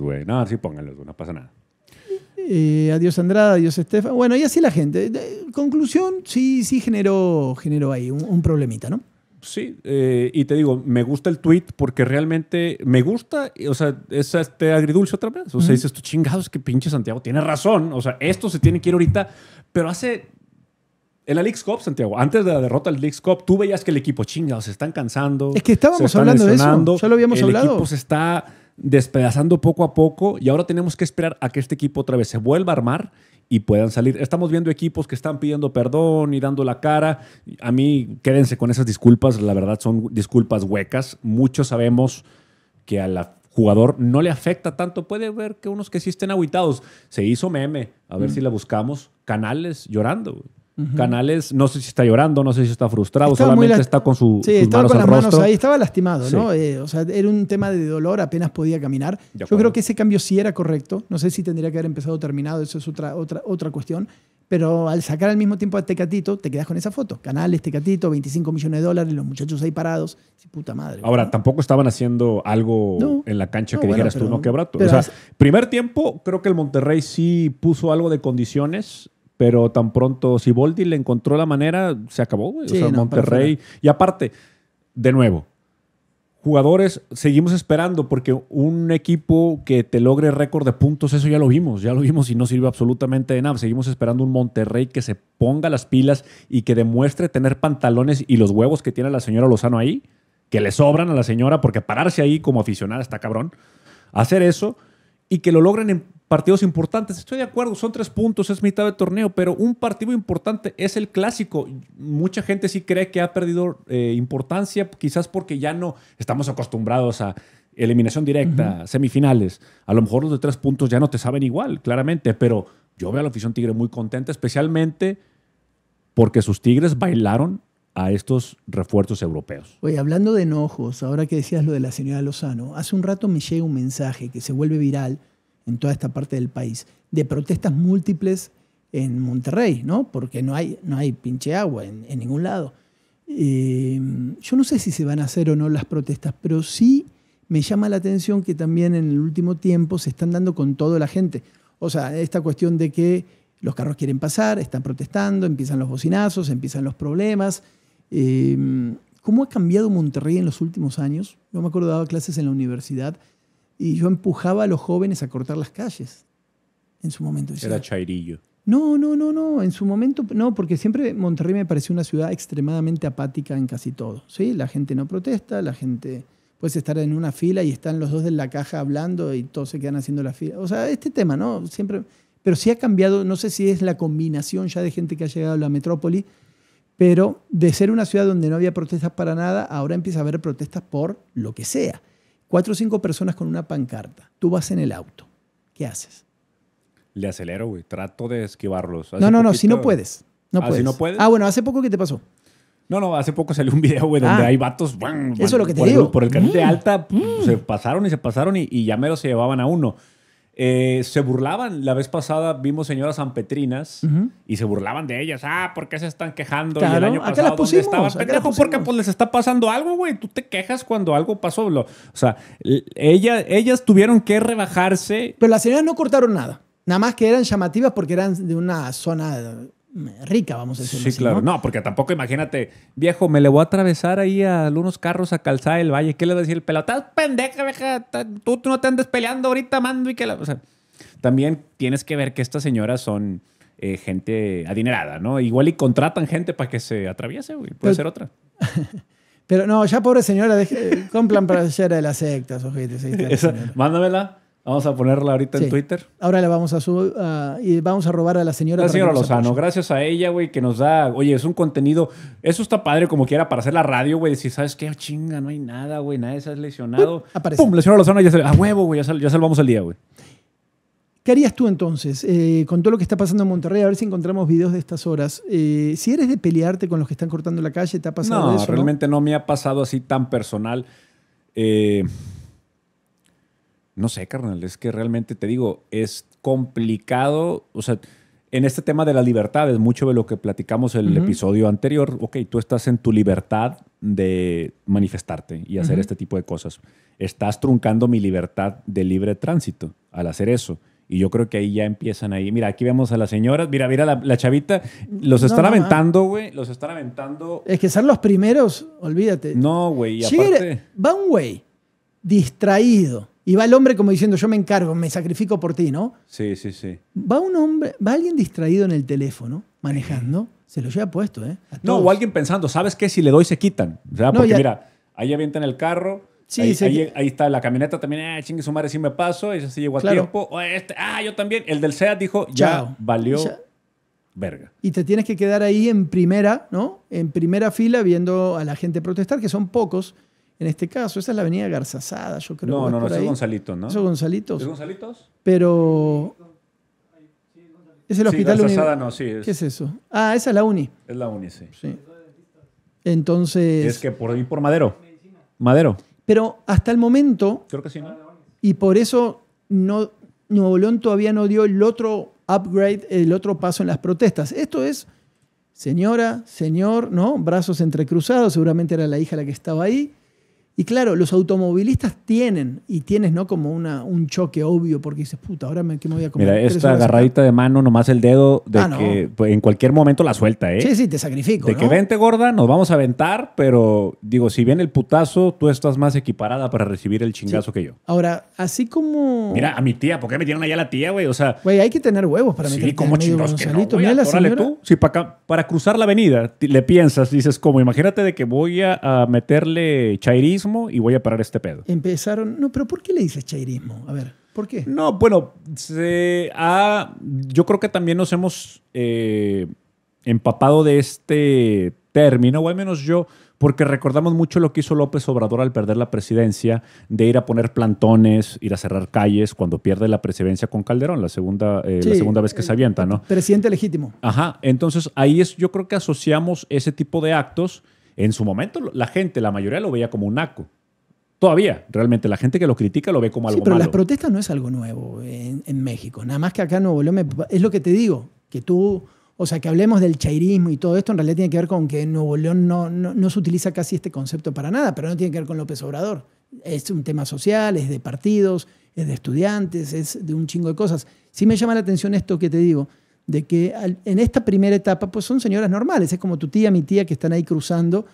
güey. No, sí pónganlos, No pasa nada. Eh, adiós Andrada, adiós Estefan. Bueno, y así la gente. Conclusión, sí, sí generó, generó ahí un problemita, ¿no? Sí, eh, y te digo, me gusta el tweet porque realmente me gusta, o sea, es este agridulce otra vez. O sea, dices tú, chingados, que pinche Santiago tiene razón. O sea, esto se tiene que ir ahorita, pero hace. En la Cop Santiago, antes de la derrota del Leagues Cop tú veías que el equipo, chingados, se están cansando. Es que estábamos hablando de eso. Ya lo habíamos hablado. El equipo se está despedazando poco a poco y ahora tenemos que esperar a que este equipo otra vez se vuelva a armar y puedan salir. Estamos viendo equipos que están pidiendo perdón y dando la cara. A mí, quédense con esas disculpas, la verdad son disculpas huecas. Muchos sabemos que al jugador no le afecta tanto. Puede ver que unos que sí estén aguitados. Se hizo meme, a ver si la buscamos. Canales llorando. Canales, no sé si está llorando, no sé si está frustrado, solamente está con su. estaba con las manos ahí, estaba lastimado, ¿no? Eh, o sea, era un tema de dolor, apenas podía caminar. Yo creo que ese cambio sí era correcto. No sé si tendría que haber empezado o terminado, eso es otra, otra, otra cuestión. Pero al sacar al mismo tiempo a Tecatito, te quedas con esa foto. Canales, Tecatito, 25 millones de dólares, los muchachos ahí parados. Puta madre. Ahora, tampoco estaban haciendo algo en la cancha que dijeras tú, no quebrato. o sea, primer tiempo, creo que el Monterrey sí puso algo de condiciones pero tan pronto, si Boldi le encontró la manera, se acabó, güey. Monterrey. Y aparte, de nuevo, jugadores, seguimos esperando porque un equipo que te logre récord de puntos, eso ya lo vimos, ya lo vimos y no sirve absolutamente de nada. Seguimos esperando un Monterrey que se ponga las pilas y que demuestre tener pantalones y los huevos que tiene la señora Lozano ahí, que le sobran a la señora porque pararse ahí como aficionada está cabrón. Hacer eso y que lo logren en partidos importantes. Estoy de acuerdo, son tres puntos, es mitad de torneo, pero un partido importante es el clásico. Mucha gente sí cree que ha perdido eh, importancia, quizás porque ya no estamos acostumbrados a eliminación directa, semifinales. A lo mejor los de tres puntos ya no te saben igual, claramente, pero yo veo a la afición Tigre muy contenta, especialmente porque sus Tigres bailaron a estos refuerzos europeos. Oye, hablando de enojos, ahora que decías lo de la señora Lozano, hace un rato me llega un mensaje que se vuelve viral en toda esta parte del país, de protestas múltiples en Monterrey, ¿no? Porque no hay, no hay pinche agua en, ningún lado. Em, yo no sé si se van a hacer o no las protestas, pero sí me llama la atención que también en el último tiempo se están dando con toda la gente. O sea, esta cuestión de que los carros quieren pasar, están protestando, empiezan los bocinazos, empiezan los problemas. Em, ¿Cómo ha cambiado Monterrey en los últimos años? Yo me acuerdo daba clases en la universidad y yo empujaba a los jóvenes a cortar las calles en su momento. Era Chairillo. No, no, no, no. En su momento, no, porque siempre Monterrey me pareció una ciudad extremadamente apática en casi todo. ¿sí? La gente no protesta, la gente. puede estar en una fila y están los dos de la caja hablando y todos se quedan haciendo la fila. O sea, este tema, ¿no? Siempre. Pero sí ha cambiado, no sé si es la combinación ya de gente que ha llegado a la metrópoli, pero de ser una ciudad donde no había protestas para nada, ahora empieza a haber protestas por lo que sea cuatro o cinco personas con una pancarta. Tú vas en el auto. ¿Qué haces? Le acelero, güey. Trato de esquivarlos. no, no, no. Si no puedes. No ah, puedes. Ah, bueno, hace poco que te pasó. No, no, hace poco salió un video, güey, donde ah. hay vatos. eso es lo que te digo. por el carril mm. alta, mm. se pasaron y se pasaron y, y ya mero se llevaban a uno. Eh, se burlaban. La vez pasada vimos señoras ampetrinas y se burlaban de ellas. Ah, ¿por qué se están quejando? y el año ah, pasado, ah, porque les pues, está pasando algo, güey. Tú te quejas cuando algo pasó. o sea, ellas tuvieron que rebajarse. Pero las señoras no cortaron nada. Nada más que eran llamativas porque eran de una zona rica, vamos a decir. Sí, claro. ¿no? porque tampoco imagínate, viejo, me le voy a atravesar ahí a unos carros a calzar el valle. ¿Qué le va a decir el pelota? Estás pendeja, vieja. Tú, no te andes peleando ahorita, mando y que la. O sea, también tienes que ver que estas señoras son. Eh, gente adinerada, ¿no? Igual y contratan gente para que se atraviese, güey. Puede ser otra. Pero no, ya pobre señora, deje, compran para ser de las sectas, ojete. mándamela. Vamos a ponerla ahorita en Twitter. Ahora la vamos a y vamos a robar a la señora. La señora Lozano, gracias a ella, güey, que nos da. Oye, es un contenido. Eso está padre como quiera para hacer la radio, güey. Si sabes qué, chinga, no hay nada, güey, nadie se ha lesionado. Uh, Pum, la señora Lozano ya se. A huevo, güey, ya, salvamos el día, güey. ¿Qué harías tú entonces eh, con todo lo que está pasando en Monterrey? A ver si encontramos videos de estas horas. Eh, si eres de pelearte con los que están cortando la calle, ¿te ha pasado no, Realmente no, no me ha pasado así tan personal. Eh no sé, carnal, es que realmente te digo, es complicado, o sea, en este tema de la libertad, es mucho de lo que platicamos en el episodio anterior, ok, tú estás en tu libertad de manifestarte y hacer este tipo de cosas. Estás truncando mi libertad de libre tránsito al hacer eso. Y yo creo que ahí ya empiezan ahí. Mira, aquí vemos a las señoras. Mira, mira la, chavita. Los están ah. aventando, güey. Los están aventando. Es que son los primeros, olvídate. No, güey. Aparte... Va un güey distraído y va el hombre como diciendo, yo me encargo, me sacrifico por ti, ¿no? Sí, sí, sí. Va un hombre, va alguien distraído en el teléfono, manejando, se lo lleva puesto, ¿eh? No, o alguien pensando, ¿sabes qué? Si le doy se quitan. Porque mira, ahí avientan el carro, Sí, ahí, ahí, está la camioneta también. Ah, chingue su madre, sí me paso. y se llegó a tiempo. Oh, este, ah, yo también. El del SEAT dijo, ya valió verga. Y te tienes que quedar ahí en primera, ¿no? En primera fila viendo a la gente protestar, que son pocos en este caso. Esa es la avenida Garzazada, yo creo. No, no, no, eso es Gonzalito, ¿no? Eso es Gonzalitos. ¿Es Gonzalitos? Pero... Es el hospital Garzazada, no, sí. ¿Qué es eso? Ah, esa es la uni. Es la uni, sí. Entonces... Es que por ahí por Madero. Madero. Pero hasta el momento... Creo que sí, ¿no? Y por eso no, Nuevo León todavía no dio el otro upgrade, el otro paso en las protestas. Esto es señora, señor, ¿no? Brazos entrecruzados, seguramente era la hija la que estaba ahí. Y claro, los automovilistas tienen, y tienes, ¿no? Como una, un choque obvio, porque dices, puta, ahora me, me voy a comer. Mira, esta agarradita de mano, nomás el dedo, de ah, que pues, en cualquier momento la suelta, ¿eh? Sí, sí, te sacrifico. De que vente gorda, nos vamos a aventar, pero digo, si viene el putazo, tú estás más equiparada para recibir el chingazo que yo. Ahora, así como. Mira, a mi tía, ¿por qué me allá allá la tía, güey? O sea, Güey, hay que tener huevos para meter sí, como tú. Sí, para cruzar la avenida, le piensas, dices, como, imagínate de que voy a, a meterle chairis y voy a parar este pedo. Empezaron, no, pero ¿por qué le dices chairismo? A ver, ¿por qué? No, bueno, yo creo que también nos hemos eh, empapado de este término, o al menos yo, porque recordamos mucho lo que hizo López Obrador al perder la presidencia, de ir a poner plantones, ir a cerrar calles cuando pierde la presidencia con Calderón, la segunda, eh, la segunda vez que eh, se avienta, ¿no? Presidente legítimo. Ajá, entonces ahí es, yo creo que asociamos ese tipo de actos en su momento, la gente, la mayoría lo veía como un naco. Todavía, realmente, la gente que lo critica lo ve como algo sí, pero las protestas no es algo nuevo en, México. Nada más que acá en Nuevo León, es lo que te digo, que tú, o sea, que hablemos del chairismo y todo esto, en realidad tiene que ver con que en Nuevo León no, no, no se utiliza casi este concepto para nada, pero no tiene que ver con López Obrador. Es un tema social, es de partidos, es de estudiantes, es de un chingo de cosas. Sí me llama la atención esto que te digo, de que en esta primera etapa pues son señoras normales, es como tu tía, mi tía que están ahí cruzando,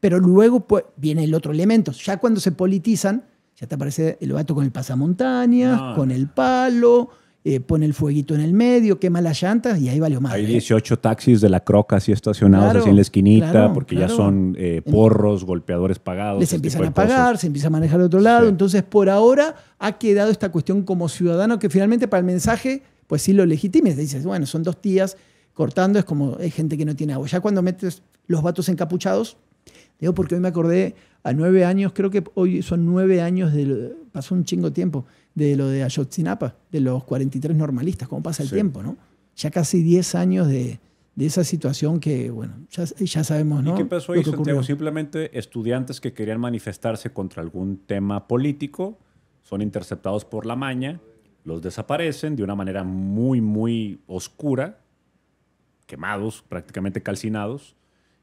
pero luego pues, viene el otro elemento, ya cuando se politizan, ya te aparece el vato con el pasamontañas, con el palo, eh, pone el fueguito en el medio, quema las llantas y ahí vale más. Hay 18 ¿eh? taxis de la croca así estacionados en la esquinita porque ya son eh, porros, golpeadores pagados. Les este empiezan a pagar, se empieza a manejar de otro lado. Entonces, por ahora ha quedado esta cuestión como ciudadano que finalmente para el mensaje pues sí lo legitimes. Dices, bueno, son dos tías cortando, es como hay gente que no tiene agua. Ya cuando metes los vatos encapuchados, digo, porque hoy me acordé a nueve años, creo que hoy son nueve años, de, pasó un chingo tiempo, de lo de Ayotzinapa, de los 43 normalistas, cómo pasa el tiempo, ¿no? Ya casi diez años de, esa situación que, bueno, ya, sabemos, ¿no? pasó ahí, Simplemente estudiantes que querían manifestarse contra algún tema político son interceptados por la maña los desaparecen de una manera muy, muy oscura, quemados, prácticamente calcinados,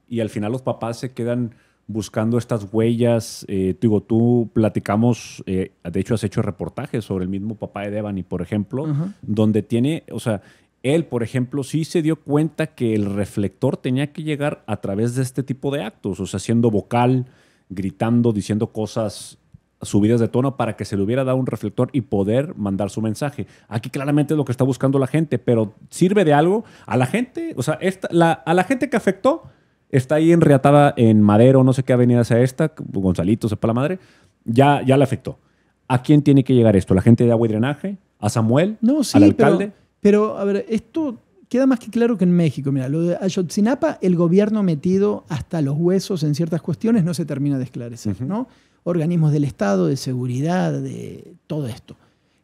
y al final los papás se quedan buscando estas huellas. Eh, digo, tú platicamos, eh, de hecho has hecho reportajes sobre el mismo papá de Devani, por ejemplo, donde tiene, o sea, él, por ejemplo, sí se dio cuenta que el reflector tenía que llegar a través de este tipo de actos, o sea, siendo vocal, gritando, diciendo cosas subidas de tono para que se le hubiera dado un reflector y poder mandar su mensaje. Aquí claramente es lo que está buscando la gente, pero sirve de algo a la gente, o sea, a la gente que afectó está ahí enreatada en Madero, no sé qué avenida sea esta, Gonzalito, sepa la madre, ya, ya le afectó. ¿A quién tiene que llegar esto? ¿La gente de agua y drenaje? ¿A Samuel? No, ¿Al alcalde? Pero, a ver, esto queda más que claro que en México. Mira, lo de Ayotzinapa, el gobierno metido hasta los huesos en ciertas cuestiones no se termina de esclarecer, ¿no? organismos del Estado, de seguridad, de todo esto.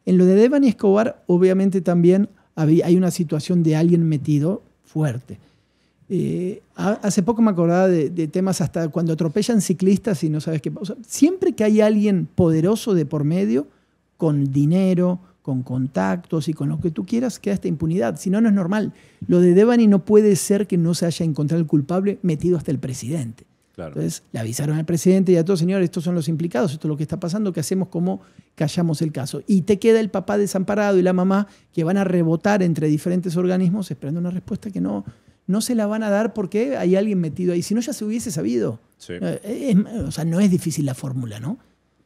En lo de Devani y Escobar, obviamente también hay una situación de alguien metido fuerte. Eh, hace poco me acordaba de, temas hasta cuando atropellan ciclistas y no sabes qué pasa. siempre que hay alguien poderoso de por medio, con dinero, con contactos y con lo que tú quieras, queda esta impunidad. Si no, no es normal. Lo de Devani no puede ser que no se haya encontrado el culpable metido hasta el presidente. Entonces le avisaron al presidente y a todos, señores, estos son los implicados, esto es lo que está pasando, ¿qué hacemos? ¿Cómo callamos el caso? Y te queda el papá desamparado y la mamá que van a rebotar entre diferentes organismos esperando una respuesta que no, no se la van a dar porque hay alguien metido ahí. Si no, ya se hubiese sabido. Eh, eh, o sea, no es difícil la fórmula, ¿no?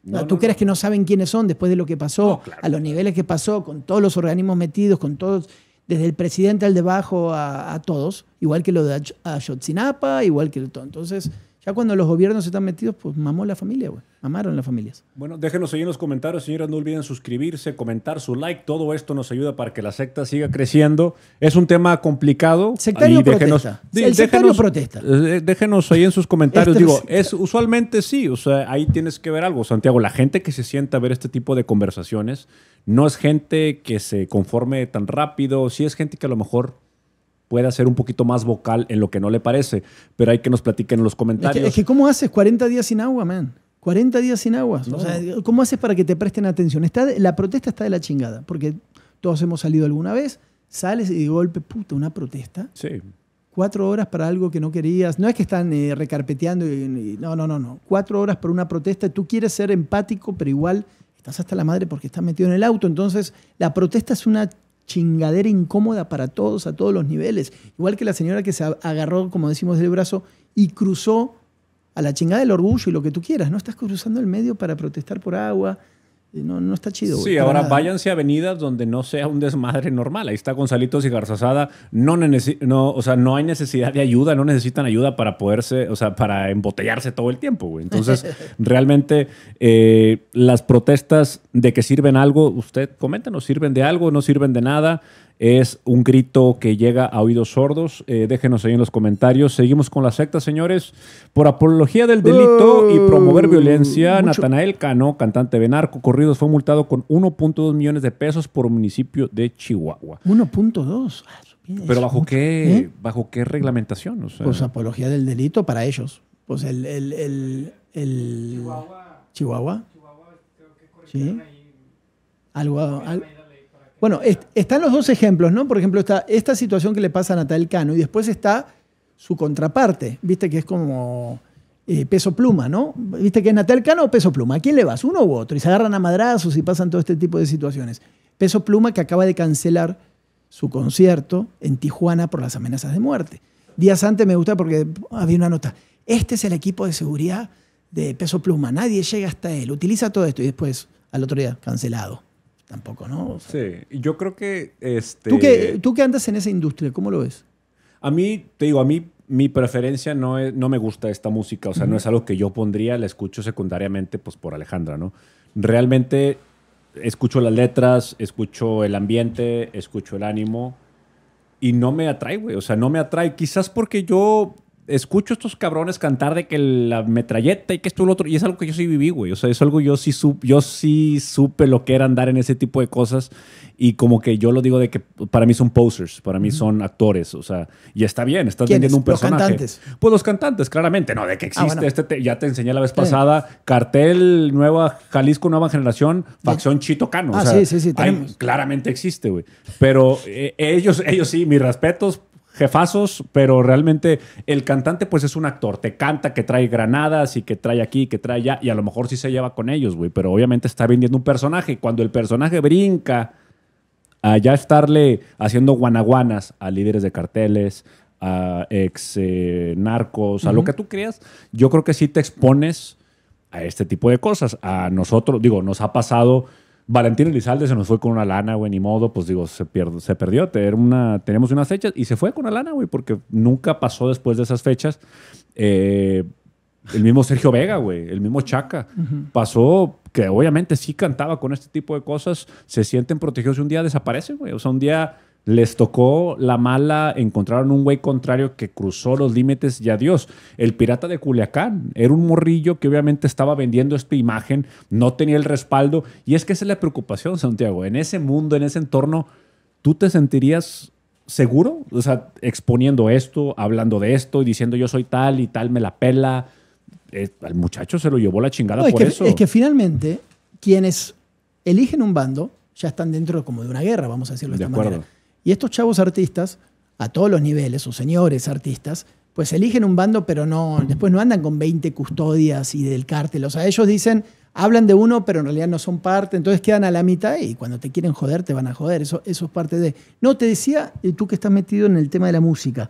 No, ah, tú crees que no saben quiénes son después de lo que pasó, a los niveles que pasó, con todos los organismos metidos, con todos, desde el presidente al debajo a, a todos, igual que lo de Ayotzinapa, igual que todo. Entonces, ya cuando los gobiernos están metidos, pues mamó la familia, güey. Mamaron las familias. Bueno, déjenos ahí en los comentarios, señoras. No olviden suscribirse, comentar su like. Todo esto nos ayuda para que la secta siga creciendo. Es un tema complicado. Sectario déjenos, protesta. protesta. Eh, déjenos ahí en sus comentarios. Digo, este usualmente sí. O sea, ahí tienes que ver algo, Santiago. La gente que se sienta a ver este tipo de conversaciones no es gente que se conforme tan rápido. Sí es gente que a lo mejor pueda ser un poquito más vocal en lo que no le parece, pero hay que nos platiquen en los comentarios. ¿cómo haces 40 días sin agua, man? 40 días sin agua. ¿cómo haces para que te presten atención? Está la protesta está de la chingada, porque todos hemos salido alguna vez, sales y de golpe, puta, una protesta. Sí. Cuatro horas para algo que no querías. No es que están eh, recarpeteando. no, no, no, no. Cuatro horas para una protesta. Tú quieres ser empático, pero igual estás hasta la madre porque estás metido en el auto. Entonces, la protesta es una chingadera incómoda para todos, a todos los niveles. Igual que la señora que se agarró, como decimos, del brazo y cruzó a la chingada del orgullo y lo que tú quieras. No estás cruzando el medio para protestar por agua, no, está chido. Sí, ahora ¿eh? váyanse a avenidas donde no sea un desmadre normal. Ahí está Gonzalitos y Garzazada. No, no, o sea, no hay necesidad de ayuda, no necesitan ayuda para poderse, o sea, para embotellarse todo el tiempo, güey. Entonces, realmente eh, las protestas de que sirven algo, usted coméntanos, sirven de algo, no sirven de nada es un grito que llega a oídos sordos. Eh, déjenos ahí en los comentarios. Seguimos con la secta, señores. Por apología del delito y promover oh, violencia, Natanael Cano, cantante de Narco Corridos, fue multado con 1.2 millones de pesos por municipio de Chihuahua. 1.2. Ah, Pero bajo qué, ¿eh? bajo qué reglamentación? pues apología del delito para ellos. Pues el, Chihuahua. Chihuahua. sí. algo bueno, están los dos ejemplos, ¿no? Por ejemplo, está esta situación que le pasa a Natal Cano y después está su contraparte, viste que es como eh, peso pluma, ¿no? Viste que es Natal Cano o peso pluma. ¿A quién le vas? Uno u otro. Y se agarran a madrazos y pasan todo este tipo de situaciones. Peso pluma que acaba de cancelar su concierto en Tijuana por las amenazas de muerte. Días antes me gusta porque había una nota. Este es el equipo de seguridad de peso pluma. Nadie llega hasta él. Utiliza todo esto y después al otro día cancelado tampoco, ¿no? sí, yo creo que... Este... ¿Tú, que, ¿Tú que andas en esa industria, ¿cómo lo ves? A mí, te digo, a mí mi preferencia no, es, no me gusta esta música, o sea, no es algo que yo pondría, la escucho secundariamente pues por Alejandra, ¿no? Realmente escucho las letras, escucho el ambiente, escucho el ánimo y no me atrae, güey, o sea, no me atrae, quizás porque yo escucho a estos cabrones cantar de que la metralleta y que esto y lo otro. Y es algo que yo sí viví, güey. O sea, es algo yo sí, yo sí supe lo que era andar en ese tipo de cosas. Y como que yo lo digo de que para mí son posers, para mí son actores. O sea, y está bien, estás vendiendo un personaje. ¿Los cantantes? Pues los cantantes, claramente. No, de que ah, existe. este ya te enseñé la vez pasada. Cartel Nueva Jalisco Nueva Generación, facción Chito Cano. Ah, sí, sí, sí. claramente existe, güey. Pero eh, ellos, ellos sí, mis respetos jefazos, pero realmente el cantante pues es un actor, te canta que trae granadas y que trae aquí, que trae allá, y a lo mejor sí se lleva con ellos, güey, pero obviamente está vendiendo un personaje, y cuando el personaje brinca a ya estarle haciendo guanaguanas a líderes de carteles, a ex eh, narcos, a lo que tú creas, yo creo que sí te expones a este tipo de cosas. A nosotros, digo, nos ha pasado Valentín Elizalde se nos fue con una lana, güey, ni modo, pues digo, se, se perdió. tenemos unas fechas y se fue con la lana, güey, porque nunca pasó después de esas fechas. Eh, el mismo Sergio Vega, güey, el mismo Chaca, pasó que obviamente sí cantaba con este tipo de cosas, se sienten protegidos y un día desaparecen, güey. O sea, un día les tocó la mala, encontraron un güey contrario que cruzó los límites y adiós. El pirata de Culiacán era un morrillo que obviamente estaba vendiendo esta imagen, no tenía el respaldo. Y es que esa es la preocupación, Santiago. En ese mundo, en ese entorno, ¿tú te sentirías seguro? O sea, exponiendo esto, hablando de esto y diciendo yo soy tal y tal, me la pela. Eh, al muchacho se lo llevó la chingada por que, eso. Es que finalmente, quienes eligen un bando ya están dentro como de una guerra, vamos a decirlo de, esta manera. Y estos chavos artistas, a todos los niveles, o señores artistas, pues eligen un bando, pero no, después no andan con 20 custodias y del cártel. O sea, ellos dicen, hablan de uno, pero en realidad no son parte, entonces quedan a la mitad y cuando te quieren joder, te van a joder. Eso, es parte de. No, te decía, eh, tú que estás metido en el tema de la música,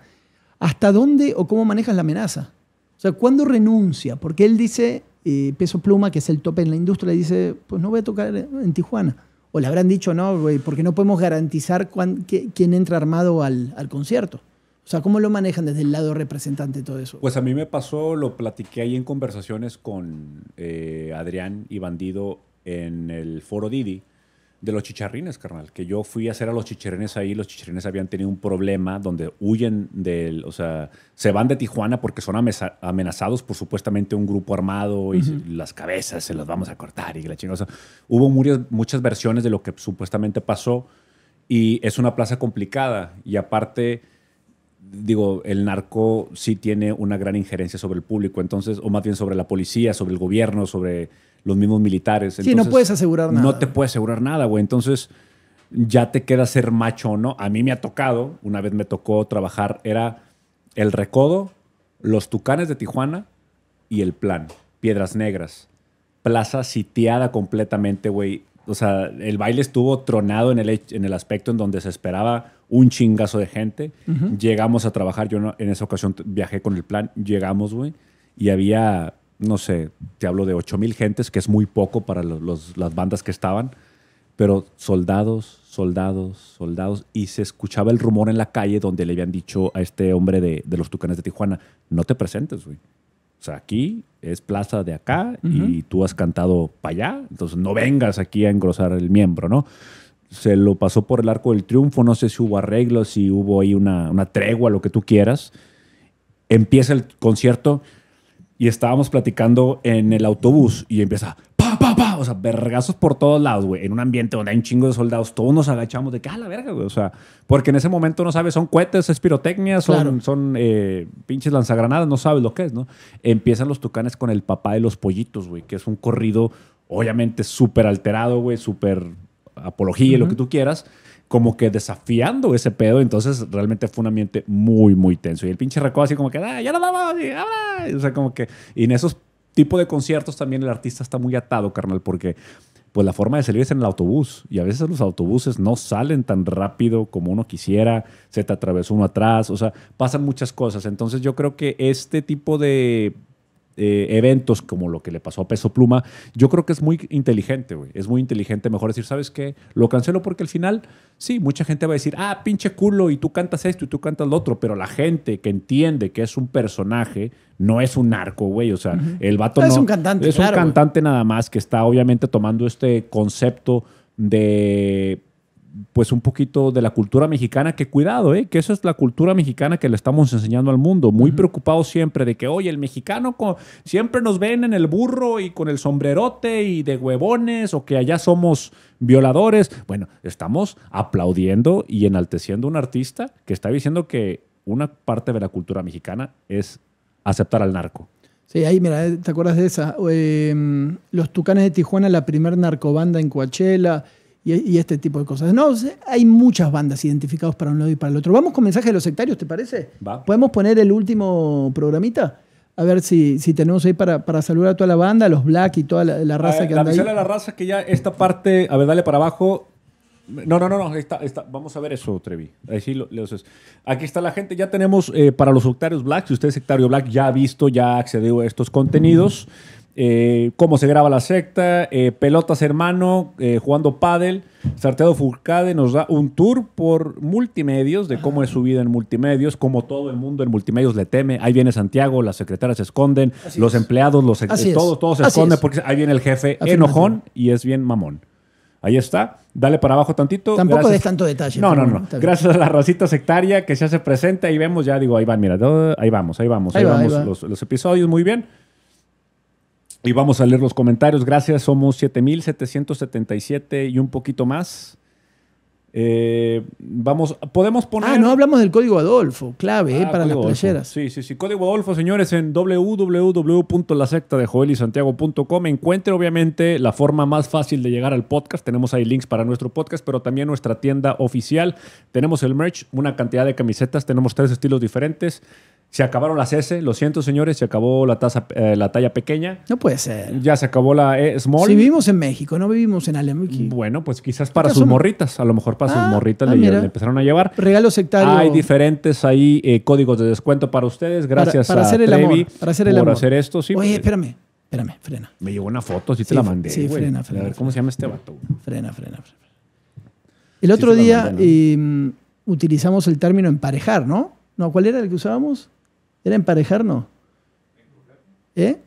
¿hasta dónde o cómo manejas la amenaza? O sea, ¿cuándo renuncia? Porque él dice, eh, peso pluma, que es el tope en la industria, le dice, pues no voy a tocar en Tijuana o le habrán dicho, no, porque no podemos garantizar quién entra armado al, concierto. O sea, ¿cómo lo manejan desde el lado representante todo eso? Pues a mí me pasó, lo platiqué ahí en conversaciones con eh, Adrián y Bandido en el foro Didi, de los chicharrines, carnal. Que yo fui a hacer a los chicharrines ahí, los chicharrines habían tenido un problema donde huyen del, o sea, se van de Tijuana porque son amenazados por supuestamente un grupo armado y las cabezas se las vamos a cortar y la chingosa. hubo muchas, muchas versiones de lo que supuestamente pasó y es una plaza complicada y aparte digo, el narco sí tiene una gran injerencia sobre el público, entonces, o más bien sobre la policía, sobre el gobierno, sobre los mismos militares. sí, no puedes asegurar nada. No te puedes asegurar nada, güey. Entonces ya te queda ser macho o no. A mí me ha tocado, una vez me tocó trabajar, era el Recodo, los Tucanes de Tijuana y el Plan, Piedras Negras. Plaza sitiada completamente, güey. O sea, el baile estuvo tronado en el, en el aspecto en donde se esperaba un chingazo de gente. Llegamos a trabajar, yo en esa ocasión viajé con el plan, llegamos, güey, y había no sé, te hablo de 8.000 mil gentes, que es muy poco para las bandas que estaban, pero soldados, soldados, soldados, y se escuchaba el rumor en la calle donde le habían dicho a este hombre de, los Tucanes de Tijuana, no te presentes, güey. O sea, aquí es plaza de acá y tú has cantado para allá, entonces no vengas aquí a engrosar el miembro, ¿no? Se lo pasó por el arco del triunfo, no sé si hubo arreglos, si hubo ahí una, una tregua, lo que tú quieras. Empieza el concierto y estábamos platicando en el autobús y empieza, pa, pa, pa, o sea, vergazos por todos lados, güey, en un ambiente donde hay un chingo de soldados, todos nos agachamos de que, a ah, la verga, güey, o sea, porque en ese momento no sabes, son cohetes, es pirotecnia, son, eh, pinches lanzagranadas, no sabes lo que es, ¿no? Empiezan los tucanes con el papá de los pollitos, güey, que es un corrido obviamente súper alterado, güey, súper apología, lo que tú quieras, como que desafiando ese pedo. Entonces realmente fue un ambiente muy, muy tenso. Y el pinche recó así como que, ah, ya no vamos, y, ah, ah". o sea, como que, y en esos tipos de conciertos también el artista está muy atado, carnal, porque pues la forma de salir es en el autobús. Y a veces los autobuses no salen tan rápido como uno quisiera, se te atravesó uno atrás, o sea, pasan muchas cosas. Entonces yo creo que este tipo de eh, eventos como lo que le pasó a Peso Pluma, yo creo que es muy inteligente, güey. Es muy inteligente mejor decir, ¿sabes qué? Lo cancelo porque al final, sí, mucha gente va a decir, ah, pinche culo, y tú cantas esto y tú cantas lo otro, pero la gente que entiende que es un personaje, no es un narco, güey. O sea, el vato no, es un cantante. Es un cantante nada más que está obviamente tomando este concepto de pues un poquito de la cultura mexicana, que cuidado, ¿eh? que eso es la cultura mexicana que le estamos enseñando al mundo, muy preocupados siempre de que, oye, el mexicano siempre nos ven en el burro y con el sombrerote y de huevones o que allá somos violadores. Bueno, estamos aplaudiendo y enalteciendo a un artista que está diciendo que una parte de la cultura mexicana es aceptar al narco. Sí, ahí, mira, eh, ¿te acuerdas de esa? Em, los Tucanes de Tijuana, la primer narcobanda en Coachella y, este tipo de cosas. No, hay muchas bandas identificadas para un lado y para el otro. Vamos con mensajes de los sectarios, ¿te parece? ¿Podemos poner el último programita? A ver si, si tenemos ahí para, para, saludar a toda la banda, los Black y toda la, raza eh, que anda la ahí. a la raza que ya esta parte, a ver, dale para abajo. No, no, no, no vamos a ver eso, Trevi. aquí está la gente. Ya tenemos eh, para los sectarios Black. Si usted es sectario Black, ya ha visto, ya ha accedido a estos contenidos. Eh, cómo se graba la secta, eh, Pelotas Hermano, eh, jugando pádel. Sarteado Furcade nos da un tour por multimedios de cómo es su vida en multimedios, cómo todo el mundo en multimedios le teme. Ahí viene Santiago, las secretarias se esconden, los empleados, los todos, todos se esconden porque ahí viene el jefe enojón y es bien mamón. Ahí está. Dale para abajo tantito. Tampoco tanto detalle. No, no, no. Gracias a la racita sectaria que se hace presente. Ahí vemos, ya digo, ahí van, mira, ahí vamos, ahí vamos, ahí, vamos los, episodios, muy bien. Y vamos a leer los comentarios. Gracias, somos 7.777 y un poquito más. Eh, vamos, podemos poner. Ah, no hablamos del código Adolfo, clave eh, ah, para las playeras. Sí, sí, sí. Código Adolfo, señores, en www.lasectadejoelisantiago.com. Encuentre, obviamente, la forma más fácil de llegar al podcast. Tenemos ahí links para nuestro podcast, pero también nuestra tienda oficial. Tenemos el merch, una cantidad de camisetas. Tenemos tres estilos diferentes. Se acabaron las S, lo siento señores, se acabó la, taza, eh, la talla pequeña. No puede ser. Ya se acabó la eh, small. Si vivimos en México, no vivimos en Alemania. Bueno, pues quizás para sus morritas, a lo mejor para sus ah, morritas ah, le, empezaron a llevar. Regalos sectarios. Hay diferentes ahí eh, códigos de descuento para ustedes, gracias a hacer el para hacer el por hacer esto. Sí, Oye, pues. espérame, espérame, frena. Me llegó una foto, sí, te la mandé. Sí, frena, frena. A ver, ¿cómo se llama este vato? Frena, frena, frena. El otro día em, utilizamos el término emparejar, ¿no? No, ¿cuál era el que usábamos? ¿Era emparejarnos? ¿Eh?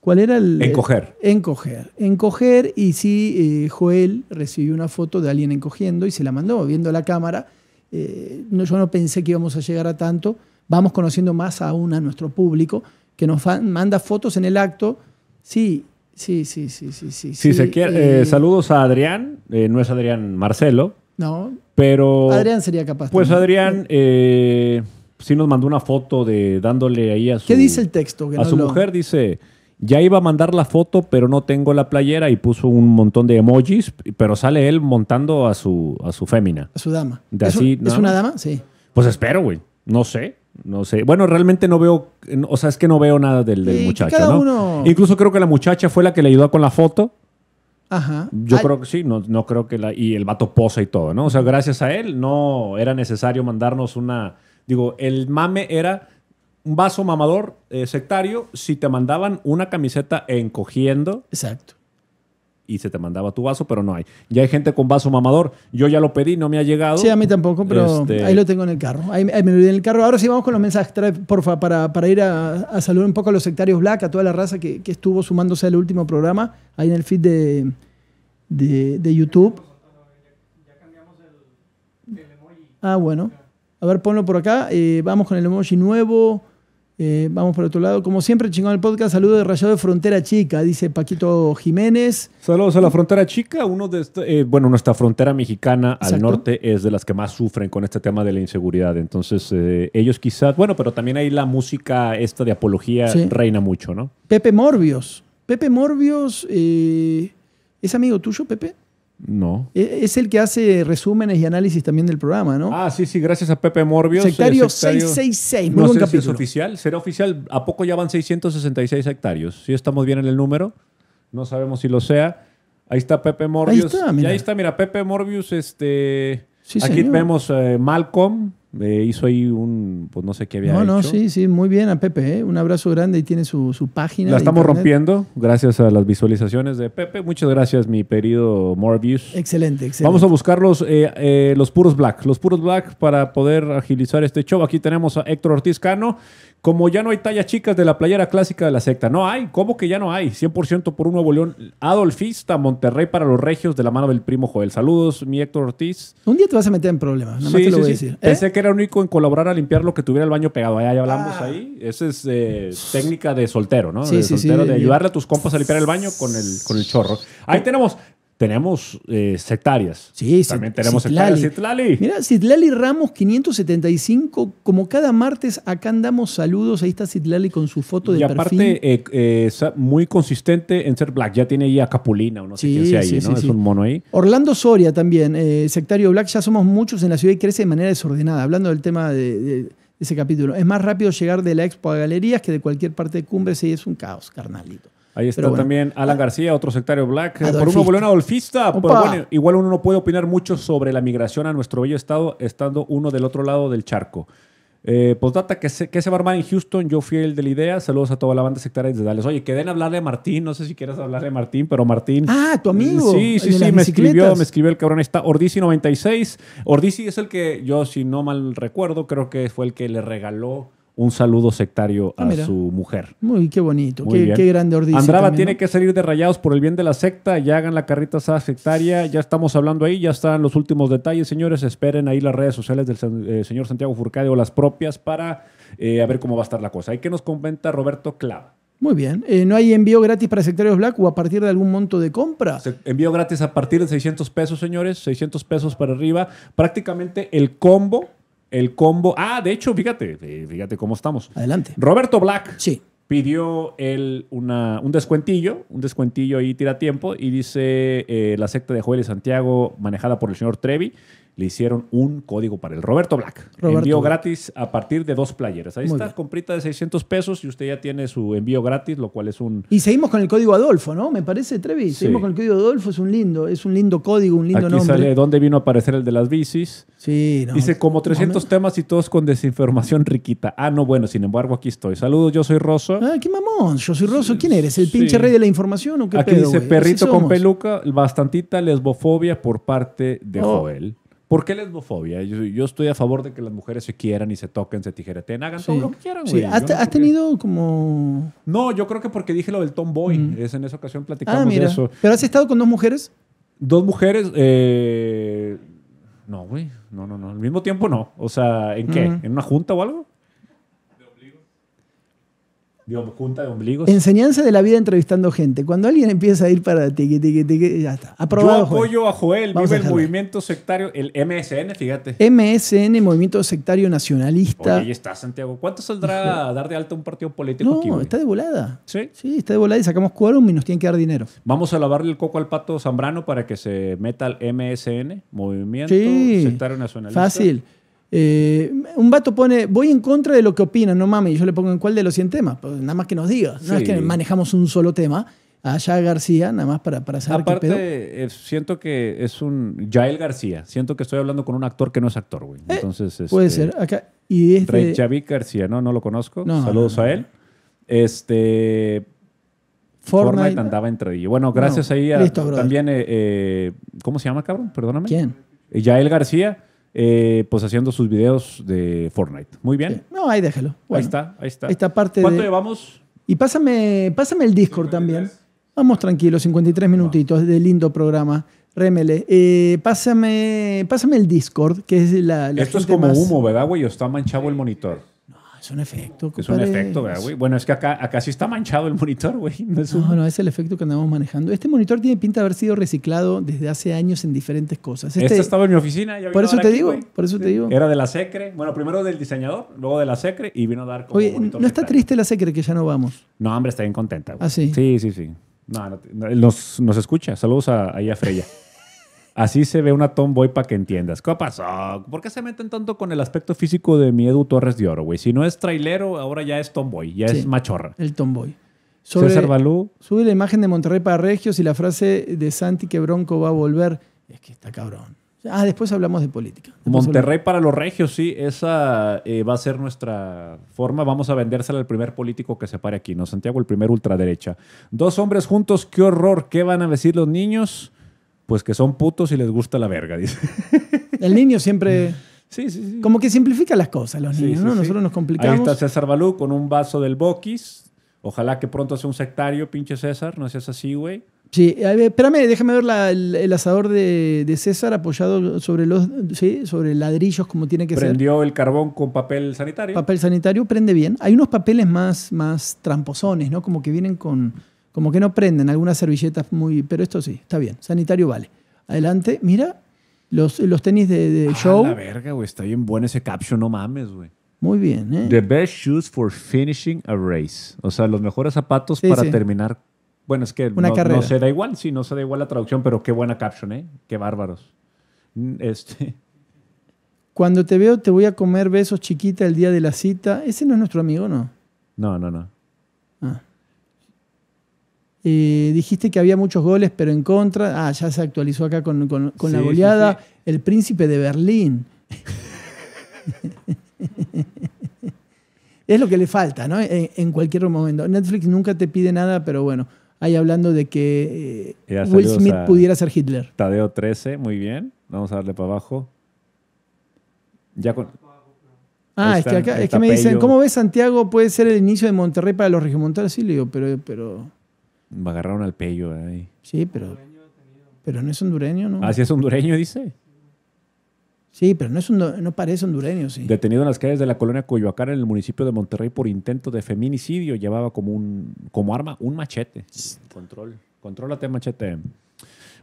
¿Cuál era el...? Encoger. encoger. Encoger y sí, eh, Joel recibió una foto de alguien encogiendo y se la mandó viendo la cámara. Eh, no, yo no pensé que íbamos a llegar a tanto. Vamos conociendo más aún a nuestro público que nos manda fotos en el acto. Sí, sí, sí, sí, sí. Sí, sí, se quiere, eh, saludos a Adrián, no es Adrián Marcelo. No. Pero... Adrián sería capaz. Pues Adrián sí nos mandó una foto de dándole ahí a su... ¿Qué dice el texto? a su mujer dice, ya iba a mandar la foto, pero no tengo la playera y puso un montón de emojis, pero sale él montando a su, a su fémina. A su dama. ¿Es, una dama? Sí. Pues espero, güey. No sé. No sé. Bueno, realmente no veo, o sea, es que no veo nada del, muchacho, cada ¿no? Uno... Incluso creo que la muchacha fue la que le ayudó con la foto. Ajá. Yo creo que sí, no, no creo que la. Y el vato posa y todo, ¿no? O sea, gracias a él no era necesario mandarnos una Digo, el mame era un vaso mamador eh, sectario si te mandaban una camiseta encogiendo. Exacto. Y se te mandaba tu vaso, pero no hay. Ya hay gente con vaso mamador. Yo ya lo pedí, no me ha llegado. Sí, a mí tampoco, pero este, ahí lo tengo en el carro. Ahí, me lo en el carro. Ahora sí vamos con los mensajes, trae, porfa, para, ir a, saludar un poco a los sectarios Black, a toda la raza que, estuvo sumándose al último programa, ahí en el feed de, de, de YouTube. Ah, bueno. A ver, ponlo por acá. Eh, vamos con el emoji nuevo. Eh, vamos por otro lado. Como siempre, chingón el podcast. Saludos de Rayado de Frontera Chica, dice Paquito Jiménez. Saludos a la Frontera Chica. Uno de eh, bueno, nuestra frontera mexicana al norte es de las que más sufren con este tema de la inseguridad. Entonces, ellos quizás, bueno, pero también ahí la música esta de apología reina mucho, ¿no? Pepe Morbios. Pepe Morbios, ¿es amigo tuyo, Pepe? No. E, es el que hace resúmenes y análisis también del programa, ¿no? Ah, sí, sí, gracias a Pepe Morbius. Sectario, 666, muy no sé Si es oficial, será oficial. ¿A poco ya van 666 hectáreos? Si estamos bien en el número. No sabemos si lo sea. Ahí está Pepe Morbius. está, mira. Y ahí está, mira, Pepe Morbius, este... Sí, Aquí vemos eh, Malcolm, hizo ahí un, pues no sé qué había hecho. No, sí, sí, muy bien a Pepe, ¿eh? un abrazo grande y tiene su, página. La estamos rompiendo gracias a las visualizaciones de Pepe. Muchas gracias, mi querido Morbius. Excelente, excelente. Vamos a buscar eh, eh, los, puros black, los puros black para poder agilizar este show. Aquí tenemos a Héctor Ortiz Cano. Como ya no hay talla chicas de la playera clásica de la secta, no hay, ¿cómo que ya no hay? 100% por un Nuevo León Adolfista, Monterrey para los regios de la mano del primo Joel. Saludos, mi Héctor Ortiz. Un día te vas a meter en problemas, nada te lo voy a decir. que era único en colaborar a limpiar lo que tuviera el baño pegado. ahí hablamos ah. ahí. Esa es eh, técnica de soltero, ¿no? de de ayudarle a tus compas a limpiar el baño con el, con el chorro. Ahí tenemos tenemos eh, sectarias. Sí, También tenemos Citlali. Mira, Citlali Ramos 575, como cada martes acá andamos saludos, ahí está Citlali con su foto de y aparte, eh, eh, muy consistente en ser black, ya tiene ahí a Capulina o no sé quién sea ahí, ¿no? es un mono ahí. Orlando Soria también, sectario black, ya somos muchos en la ciudad y crece de manera desordenada, hablando del tema de, ese capítulo. Es más rápido llegar de la expo a galerías que de cualquier parte de cumbres y es un caos, carnalito. Ahí está también Alan ah. García, otro sectario black. Eh, por uno un adolfista. bueno, igual uno no puede opinar mucho sobre la migración a nuestro bello estado estando uno del otro lado del charco. Eh, postdata, que se, va a armar en Houston? Yo fui el de la idea. Saludos a toda la banda sectaria de Dallas. Oye, queden a hablarle a Martín. No sé si quieres hablarle a Martín, pero Martín. Ah, tu mm, amigo. Sí, sí, sí. Me escribió, me escribió el cabrón. Ahí está Ordisi96. Ordisi es el que yo, si no mal recuerdo, creo que fue el que le regaló un saludo sectario ah, a su mujer. Muy qué bonito, qué, grande ordicia. Andraba tiene que salir de rayados por el bien de la secta, ya hagan la carrita sectaria, ya estamos hablando ahí, ya están los últimos detalles, señores, esperen ahí las redes sociales del eh, señor Santiago Furcade o las propias para eh, ver cómo va a estar la cosa. Ahí que nos comenta Roberto Clava. Muy bien. Eh, ¿No hay envío gratis para sectarios Black o a partir de algún monto de compra? Envío gratis a partir de 600 pesos, señores. 600 pesos para arriba. Prácticamente el combo el combo. Ah, de hecho, fíjate, eh, fíjate cómo estamos. Adelante. Roberto Black. Sí. Pidió él un descuentillo, un descuentillo ahí tira tiempo, y dice eh, la secta de Joel Santiago, manejada por el señor Trevi, le hicieron un código para el Roberto Black. Envío gratis a partir de dos playeras. Ahí está, comprita de 600 pesos y usted ya tiene su envío gratis, lo cual es un... Y seguimos con el código Adolfo, ¿no? Me parece, Trevi. Seguimos con el código Adolfo, es un lindo, es un lindo código, un lindo Aquí sale dónde vino a aparecer el de las bicis. Sí, no. Dice como 300 temas y todos con desinformación riquita. Ah, no, bueno, sin embargo, aquí estoy. Saludos, yo soy Rosa. Ah, qué mamón, yo soy Rosso. ¿Quién eres? ¿El pinche rey de la información o qué Aquí dice perrito con peluca, bastantita lesbofobia por parte de oh. Joel. ¿Por qué lesbofobia? Yo, yo, estoy a favor de que las mujeres se quieran y se toquen, se tijereten, hagan todo lo que quieran, güey. Sí. ¿Has, tenido como...? No, yo creo que porque dije lo del tomboy. Boy. Es en esa ocasión ah, platicamos de eso. ¿Pero has estado con dos mujeres? Dos mujeres... Eh... No, güey. No, no, no. Al mismo tiempo no. O sea, ¿en qué? ¿En una junta o algo? junta de ombligos. Enseñanza de la vida entrevistando gente. Cuando alguien empieza a ir para ti ya está. Aprobado. Yo apoyo a Joel, vive el movimiento sectario, el MSN, fíjate. MSN, Movimiento Sectario Nacionalista. ahí está, Santiago. ¿Cuánto saldrá a dar de alta un partido político no, aquí? está de volada. ¿Sí? está de volada y sacamos quórum y nos tienen que dar dinero. Vamos a lavarle el coco al pato Zambrano para que se meta al MSN, Movimiento Sectario Nacionalista. Fácil. Eh, un vato pone, voy en contra de lo que opina, no mames, y yo le pongo en cuál de los 100 temas, pues nada más que nos digas, no es que manejamos un solo tema. Allá García, nada más para, para saber Aparte, eh, siento que es un. Yael García. Siento que estoy hablando con un actor que no es actor, güey. Eh, Entonces. Puede este, ser. Acá. Y este... Rey Chaví García, ¿no? No lo conozco. Saludos a él. Este. Fortnite, andaba entre ellos Bueno, gracias ahí a. también. ¿Cómo se llama, cabrón? Perdóname. ¿Quién? Yael García eh, pues haciendo sus videos de Fortnite. Muy bien. No, ahí déjalo. ahí está, ahí está. Esta parte ¿Cuánto llevamos? Y pásame, pásame el Discord también. Vamos tranquilos, 53 minutitos de lindo programa. remele eh, pásame, pásame el Discord, que es la. Esto es como humo, ¿verdad, güey? O está manchado el monitor. Es un efecto. Es un efecto, güey? Bueno, es que acá, acá sí está manchado el monitor, güey. No, es no, es el efecto que andamos manejando. Este monitor tiene pinta de haber sido reciclado desde hace años en diferentes cosas. Este, este estaba en mi oficina. por eso te digo, por eso te digo. Era de la Secre. Bueno, primero del diseñador, luego de la Secre y vino a dar como Oye, ¿no está triste la Secre que ya no vamos? No, hombre, está bien contenta, güey. ¿Ah, sí? Sí, sí, sí. No, no, nos, nos escucha. Saludos a, ahí a Freya. Así se ve una tomboy para que entiendas. ¿Qué pasó? ¿Por qué se meten tanto con el aspecto físico de mi Edu Torres de Oro, güey? Si no es trailero, ahora ya es tomboy, ya es machorra. El tomboy. Sobre, César Balú. Sube la imagen de Monterrey para Regios y la frase de Santi que Bronco va a volver. Es que está cabrón. Ah, después hablamos de política. Monterrey para los regios, sí. Esa eh, va a ser nuestra forma. Vamos a vendérsela al primer político que se pare aquí, ¿no? Santiago, el primer ultraderecha. Dos hombres juntos, qué horror. ¿Qué van a decir los niños? pues que son putos y les gusta la verga, dice. El niño siempre... Sí, sí, sí. Como que simplifica las cosas los niños, ¿no? Nosotros nos complicamos. Ahí está César Balú con un vaso del Boquis. Ojalá que pronto sea un sectario, pinche César. No seas así, güey. Sí, espérame, déjame ver el, asador de, César apoyado sobre los ¿sí? sobre ladrillos como tiene que ser. Prendió el carbón con papel sanitario. Papel sanitario prende bien. Hay unos papeles más, más tramposones, ¿no? Como que vienen con, como que no prenden algunas servilletas muy. Pero esto sí, está bien. Sanitario vale. Adelante, mira. Los, los tenis de, show. Ah, la verga, güey. Está bien bueno ese caption, no mames, güey. Muy bien, ¿eh? The best shoes for finishing a race. O sea, los mejores zapatos para terminar. Bueno, es que no, se da igual, sí, no se da igual la traducción, pero qué buena caption, ¿eh? Qué bárbaros. Mm, este. Cuando te veo, te voy a comer besos chiquita el día de la cita. Ese no es nuestro amigo, ¿no? No, no, no. Ah. Eh, dijiste que había muchos goles, pero en contra. Ah, ya se actualizó acá con, la goleada. El príncipe de Berlín. es lo que le falta, ¿no? En, cualquier momento. Netflix nunca te pide nada, pero bueno. Ahí hablando de que eh, Will Smith pudiera ser Hitler. Tadeo 13, muy bien. Vamos a darle para abajo. Ya Ah, es que, me dicen, ¿cómo ves Santiago? Puede ser el inicio de Monterrey para los regimontales Sí, le digo, pero, pero me agarraron al pello ahí. Sí, pero. Pero no es hondureño, ¿no? Así ah, es hondureño, dice. Sí, pero no, es no parece hondureño, sí. Detenido en las calles de la colonia Coyoacán, en el municipio de Monterrey, por intento de feminicidio, llevaba como, un, como arma un machete. Control. Contrólate, machete.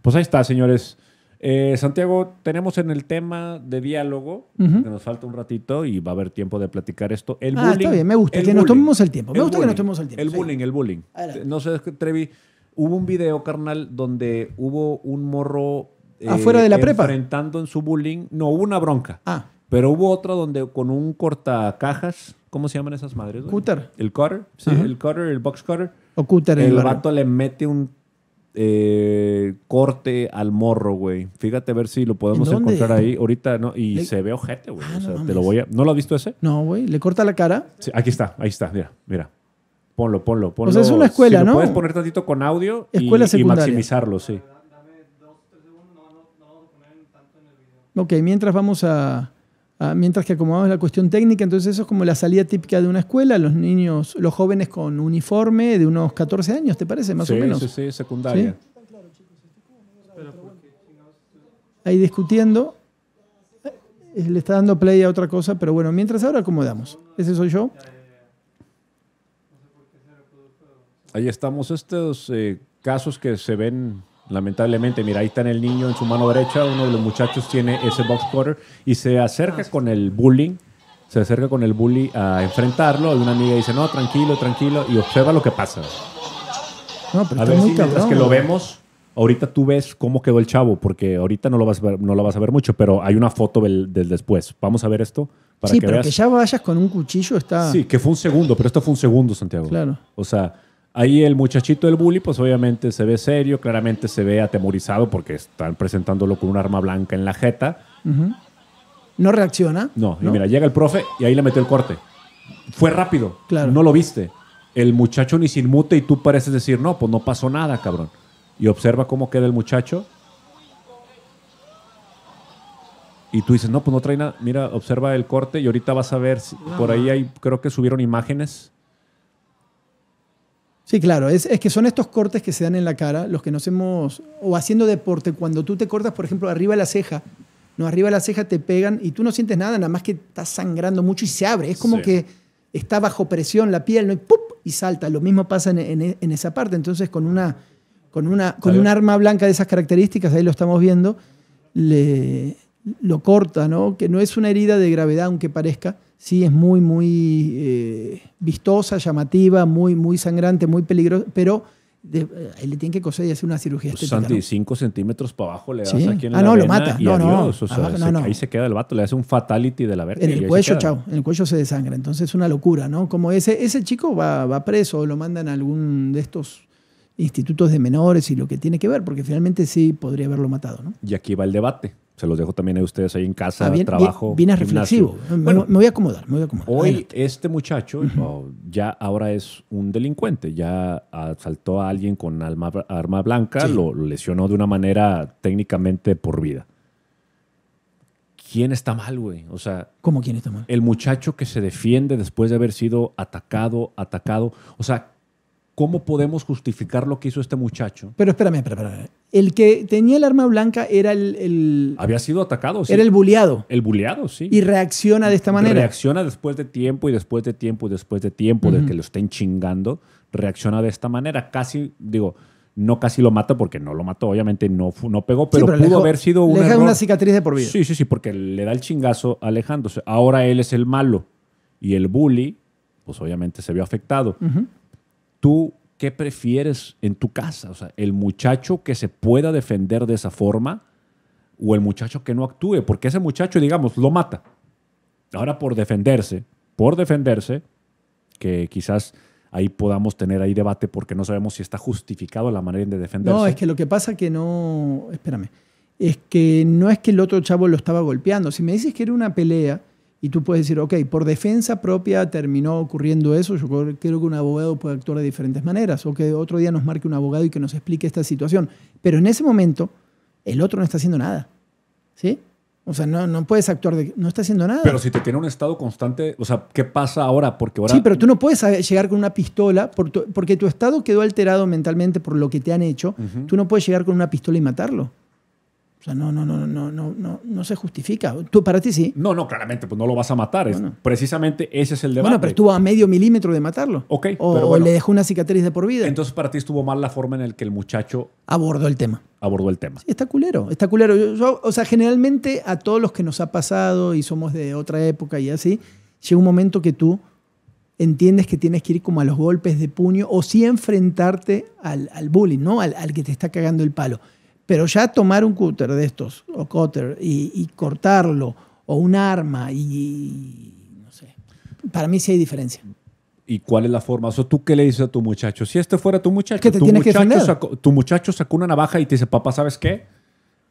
Pues ahí está, señores. Eh, Santiago, tenemos en el tema de diálogo, que nos falta un ratito y va a haber tiempo de platicar esto. El ah, bullying. Está bien, me gusta, que nos tomemos el tiempo. Me gusta bullying. que nos tomemos el tiempo. El bullying, el bullying. No sé, Trevi, hubo un video, carnal, donde hubo un morro. Eh, Afuera de la enfrentando prepa. en su bullying. No, hubo una bronca. Ah. Pero hubo otra donde con un cortacajas. ¿Cómo se llaman esas madres? Cutter. El cutter. Sí, el cutter, el box cutter. O cutter. El, el vato le mete un eh, corte al morro, güey. Fíjate a ver si lo podemos encontrar ahí ahorita, ¿no? Y se ve ojete, güey. Ah, te lo voy a... ¿No lo has visto ese? No, güey. ¿Le corta la cara? aquí está, ahí está, mira, mira. Ponlo, ponlo, ponlo. O es una escuela, ¿no? Lo puedes poner tantito con audio y, y, maximizarlo, sí. Ok, mientras vamos a. Ah, mientras que acomodamos la cuestión técnica, entonces eso es como la salida típica de una escuela, los niños, los jóvenes con uniforme de unos 14 años, ¿te parece? Más o menos. Sí, sí, secundaria. Ahí discutiendo. Eh, le está dando play a otra cosa, pero bueno, mientras ahora acomodamos. Ese soy yo. Ahí estamos estos eh, casos que se ven Lamentablemente, mira, ahí está el niño en su mano derecha, uno de los muchachos tiene ese box cutter y se acerca ah, con el bullying, se acerca con el bullying a enfrentarlo y una amiga dice, no, tranquilo, tranquilo, y observa lo que pasa. a ver si mientras que lo vemos, ahorita tú ves cómo quedó el chavo, porque ahorita no lo vas a ver, no lo vas a ver mucho, pero hay una foto del, después. Vamos a ver esto para sí, pero que ya vayas con un cuchillo está... Sí, que fue un segundo, pero esto fue un segundo, Santiago. Claro. O sea... Ahí el muchachito del bully, pues obviamente se ve serio, claramente se ve atemorizado porque están presentándolo con un arma blanca en la jeta. No reacciona. No, y mira, llega el profe y ahí le metió el corte. Fue rápido. Claro. No lo viste. El muchacho ni se inmute y tú pareces decir, no, pues no pasó nada, cabrón. Y observa cómo queda el muchacho. Y tú dices, no, pues no trae nada. Mira, observa el corte y ahorita vas a ver, si, por ahí hay, creo que subieron imágenes Sí, claro, es, que son estos cortes que se dan en la cara, los que nos hemos, o haciendo deporte, cuando tú te cortas, por ejemplo, arriba de la ceja, no, arriba de la ceja te pegan y tú no sientes nada, nada más que estás sangrando mucho y se abre, es como que está bajo presión la piel ¿no? y, y salta, lo mismo pasa en, esa parte, entonces con una, con una con un arma blanca de esas características, ahí lo estamos viendo, le, lo corta, ¿no? que no es una herida de gravedad aunque parezca, sí es muy, muy eh, vistosa, llamativa, muy, muy sangrante, muy peligrosa, pero eh, le tiene que coser y hacer una cirugía estética. centímetros para abajo le das aquí en ah, no, lo mata. no, Ahí se queda el vato, le hace un fatality de la verga. En el cuello, chao. En el cuello se desangra. Entonces es una locura, ¿no? Como ese, ese chico va, va preso, lo mandan a algún de estos institutos de menores y lo que tiene que ver, porque finalmente sí podría haberlo matado, ¿no? Y aquí va el debate. Se los dejo también a ustedes ahí en casa, ah, trabajo. viene reflexivo. Bueno, me voy a acomodar, Hoy este muchacho oh, ya ahora es un delincuente, ya asaltó a alguien con arma blanca, lo, lesionó de una manera técnicamente por vida. ¿quién está mal, güey? O sea, ¿cómo quién está mal? El muchacho que se defiende después de haber sido atacado, atacado. O sea, ¿Cómo podemos justificar lo que hizo este muchacho? Pero espérame, espérame, El que tenía el arma blanca era el. el Había sido atacado, sí. Era el buleado. El buleado, sí. Y reacciona de esta manera. Reacciona después de tiempo y después de tiempo y después de tiempo de que lo estén chingando. Reacciona de esta manera. Casi, digo, no casi lo mata porque no lo mató, obviamente no, no pegó, pero, pudo haber sido un. deja una cicatriz de por vida. Sí, sí, sí, porque le da el chingazo alejándose. Ahora él es el malo y el bully, pues obviamente se vio afectado tú qué prefieres en tu casa. O sea, el muchacho que se pueda defender de esa forma o el muchacho que no actúe, porque ese muchacho, digamos, lo mata. Ahora por defenderse, por defenderse, que quizás ahí podamos tener ahí debate porque no sabemos si está justificado la manera de defenderse. No, es que lo que pasa que no, espérame, es que no es que el otro chavo lo estaba golpeando. Si me dices que era una pelea, y tú puedes decir, ok, por defensa propia terminó ocurriendo eso, yo creo que un abogado puede actuar de diferentes maneras, o que otro día nos marque un abogado y que nos explique esta situación. Pero en ese momento, el otro no está haciendo nada. ¿Sí? O sea, no, no puedes actuar, de, no está haciendo nada. Pero si te tiene un estado constante, o sea, ¿qué pasa ahora? Porque ahora... Sí, pero tú no puedes llegar con una pistola, porque tu estado quedó alterado mentalmente por lo que te han hecho, tú no puedes llegar con una pistola y matarlo no, no, no, no, no, no, no se justifica. Tú, para ti sí. No, no, claramente, pues no lo vas a matar. Precisamente ese es el debate. Bueno, pero estuvo a medio milímetro de matarlo. Ok. O, pero le dejó una cicatriz de por vida. Entonces, para ti estuvo mal la forma en la que el muchacho. Abordó el tema. Abordó el tema. Sí, está culero, está culero. o sea, generalmente a todos los que nos ha pasado y somos de otra época y así, llega un momento que tú entiendes que tienes que ir como a los golpes de puño o sí enfrentarte al, al bullying, ¿no? Al, al, que te está cagando el palo. Pero ya tomar un cúter de estos, o cúter, y, cortarlo, o un arma, y, no sé, para mí sí hay diferencia. ¿Y cuál es la forma? O ¿tú qué le dices a tu muchacho? Si este fuera tu muchacho, tu, muchacho que Sacó, tu muchacho sacó una navaja y te dice, papá, ¿sabes qué?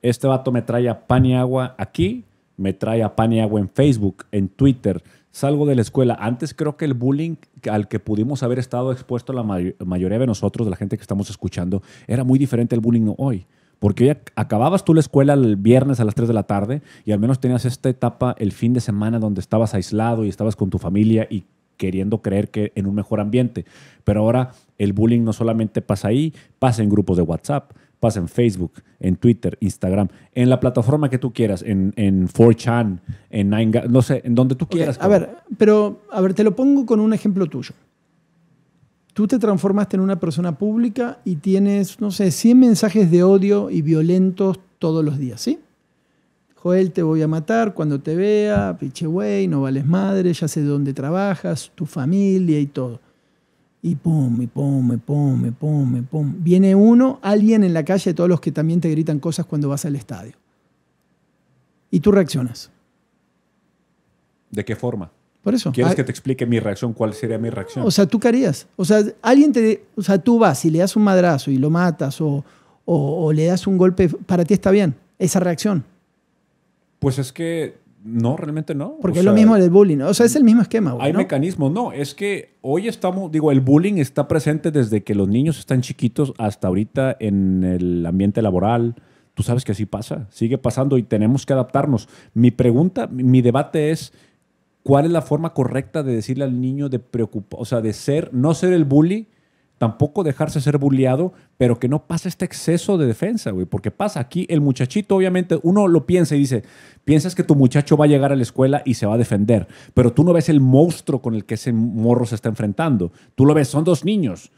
Este vato me trae a pan y agua aquí, me trae a pan y agua en Facebook, en Twitter, salgo de la escuela. Antes creo que el bullying al que pudimos haber estado expuesto la mayoría de nosotros, de la gente que estamos escuchando, era muy diferente al bullying hoy. Porque hoy acababas tú la escuela el viernes a las 3 de la tarde y al menos tenías esta etapa el fin de semana donde estabas aislado y estabas con tu familia y queriendo creer que en un mejor ambiente. Pero ahora el bullying no solamente pasa ahí, pasa en grupos de WhatsApp, pasa en Facebook, en Twitter, Instagram, en la plataforma que tú quieras, en, 4chan, en 9 no sé, en donde tú quieras. a ver, pero a ver, te lo pongo con un ejemplo tuyo tú te transformaste en una persona pública y tienes, no sé, 100 mensajes de odio y violentos todos los días, ¿sí? Joel, te voy a matar cuando te vea, piche güey, no vales madre, ya sé dónde trabajas, tu familia y todo. Y pum, y pum, y pum, y pum, y pum. Viene uno, alguien en la calle, todos los que también te gritan cosas cuando vas al estadio. Y tú reaccionas. ¿De qué forma? Por ¿Quieres ah, que te explique mi reacción? ¿Cuál sería mi reacción? O sea, ¿tú qué harías? O sea, alguien te. O sea, tú vas y le das un madrazo y lo matas o, le das un golpe. Para ti está bien esa reacción. Pues es que no, realmente no. Porque es lo mismo el bullying. O sea, es el mismo esquema. hay mecanismos. No, es que hoy estamos, digo, el bullying está presente desde que los niños están chiquitos hasta ahorita en el ambiente laboral. Tú sabes que así pasa, sigue pasando y tenemos que adaptarnos. Mi pregunta, mi debate es, ¿Cuál es la forma correcta de decirle al niño de preocuparse o sea, de ser, no ser el bully, tampoco dejarse ser bulliado, pero que no pase este exceso de defensa, güey. Porque pasa aquí, el muchachito, obviamente, uno lo piensa y dice, piensas que tu muchacho va a llegar a la escuela y se va a defender, pero tú no ves el monstruo con el que ese morro se está enfrentando. Tú lo ves, son dos niños.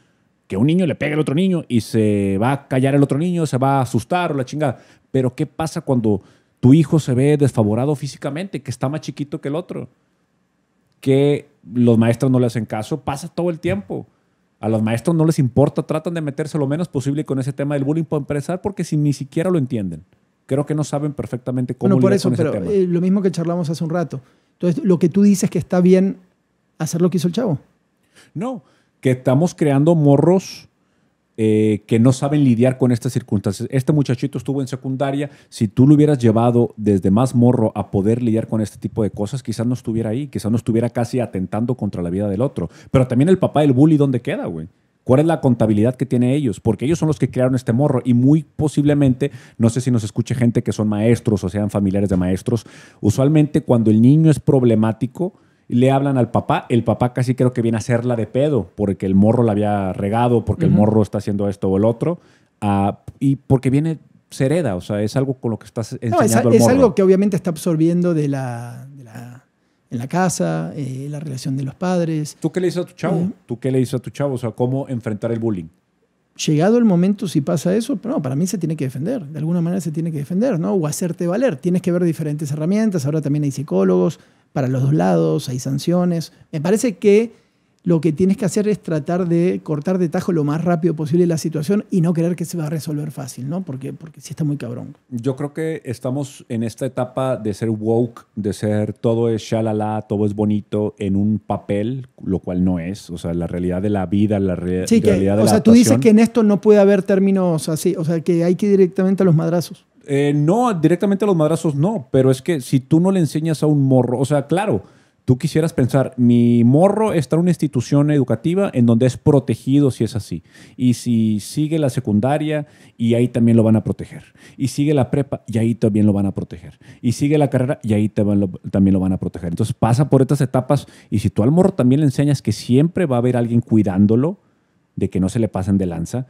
Que un niño le pega al otro niño y se va a callar el otro niño, se va a asustar o la chingada. Pero ¿qué pasa cuando tu hijo se ve desfavorado físicamente, que está más chiquito que el otro? que los maestros no le hacen caso, pasa todo el tiempo. A los maestros no les importa, tratan de meterse lo menos posible con ese tema del bullying para empezar porque si ni siquiera lo entienden. Creo que no saben perfectamente cómo bueno, por eso, pero eh, lo mismo que charlamos hace un rato. Entonces, lo que tú dices que está bien hacer lo que hizo el chavo. No, que estamos creando morros eh, que no saben lidiar con estas circunstancias. Este muchachito estuvo en secundaria, si tú lo hubieras llevado desde más morro a poder lidiar con este tipo de cosas, quizás no estuviera ahí, quizás no estuviera casi atentando contra la vida del otro. Pero también el papá del bully, ¿dónde queda, güey? ¿Cuál es la contabilidad que tiene ellos? Porque ellos son los que crearon este morro y muy posiblemente, no sé si nos escuche gente que son maestros o sean familiares de maestros, usualmente cuando el niño es problemático, le hablan al papá, el papá casi creo que viene a hacerla de pedo, porque el morro la había regado, porque el morro está haciendo esto o el otro, ah, y porque viene, se hereda, o sea, es algo con lo que estás enseñando es, algo que obviamente está absorbiendo de la, en la casa, eh, la relación de los padres. ¿Tú qué le dices a tu chavo? Eh. ¿Tú qué le dices a tu chavo? O sea, cómo enfrentar el bullying llegado el momento, si pasa eso, no, para mí se tiene que defender, de alguna manera se tiene que defender, ¿no? O hacerte valer. Tienes que ver diferentes herramientas, ahora también hay psicólogos para los dos lados, hay sanciones. Me parece que lo que tienes que hacer es tratar de cortar de tajo lo más rápido posible la situación y no creer que se va a resolver fácil, ¿no? Porque, porque sí está muy cabrón. Yo creo que estamos en esta etapa de ser woke, de ser todo es shalala, todo es bonito en un papel, lo cual no es. O sea, la realidad de la vida, la realidad de la O sea, tú dices que en esto no puede haber términos así, o sea, que hay que ir directamente a los madrazos. Eh, no, directamente a los madrazos no, pero es que si tú no le enseñas a un morro, o sea, claro tú quisieras pensar, mi morro está en una institución educativa en donde es protegido si es así. Y si sigue la secundaria, y ahí también lo van a proteger. Y sigue la prepa, y ahí también lo van a proteger. Y sigue la carrera, y ahí también lo van a proteger. Entonces pasa por estas etapas y si tú al morro también le enseñas que siempre va a haber alguien cuidándolo, de que no se le pasen de lanza,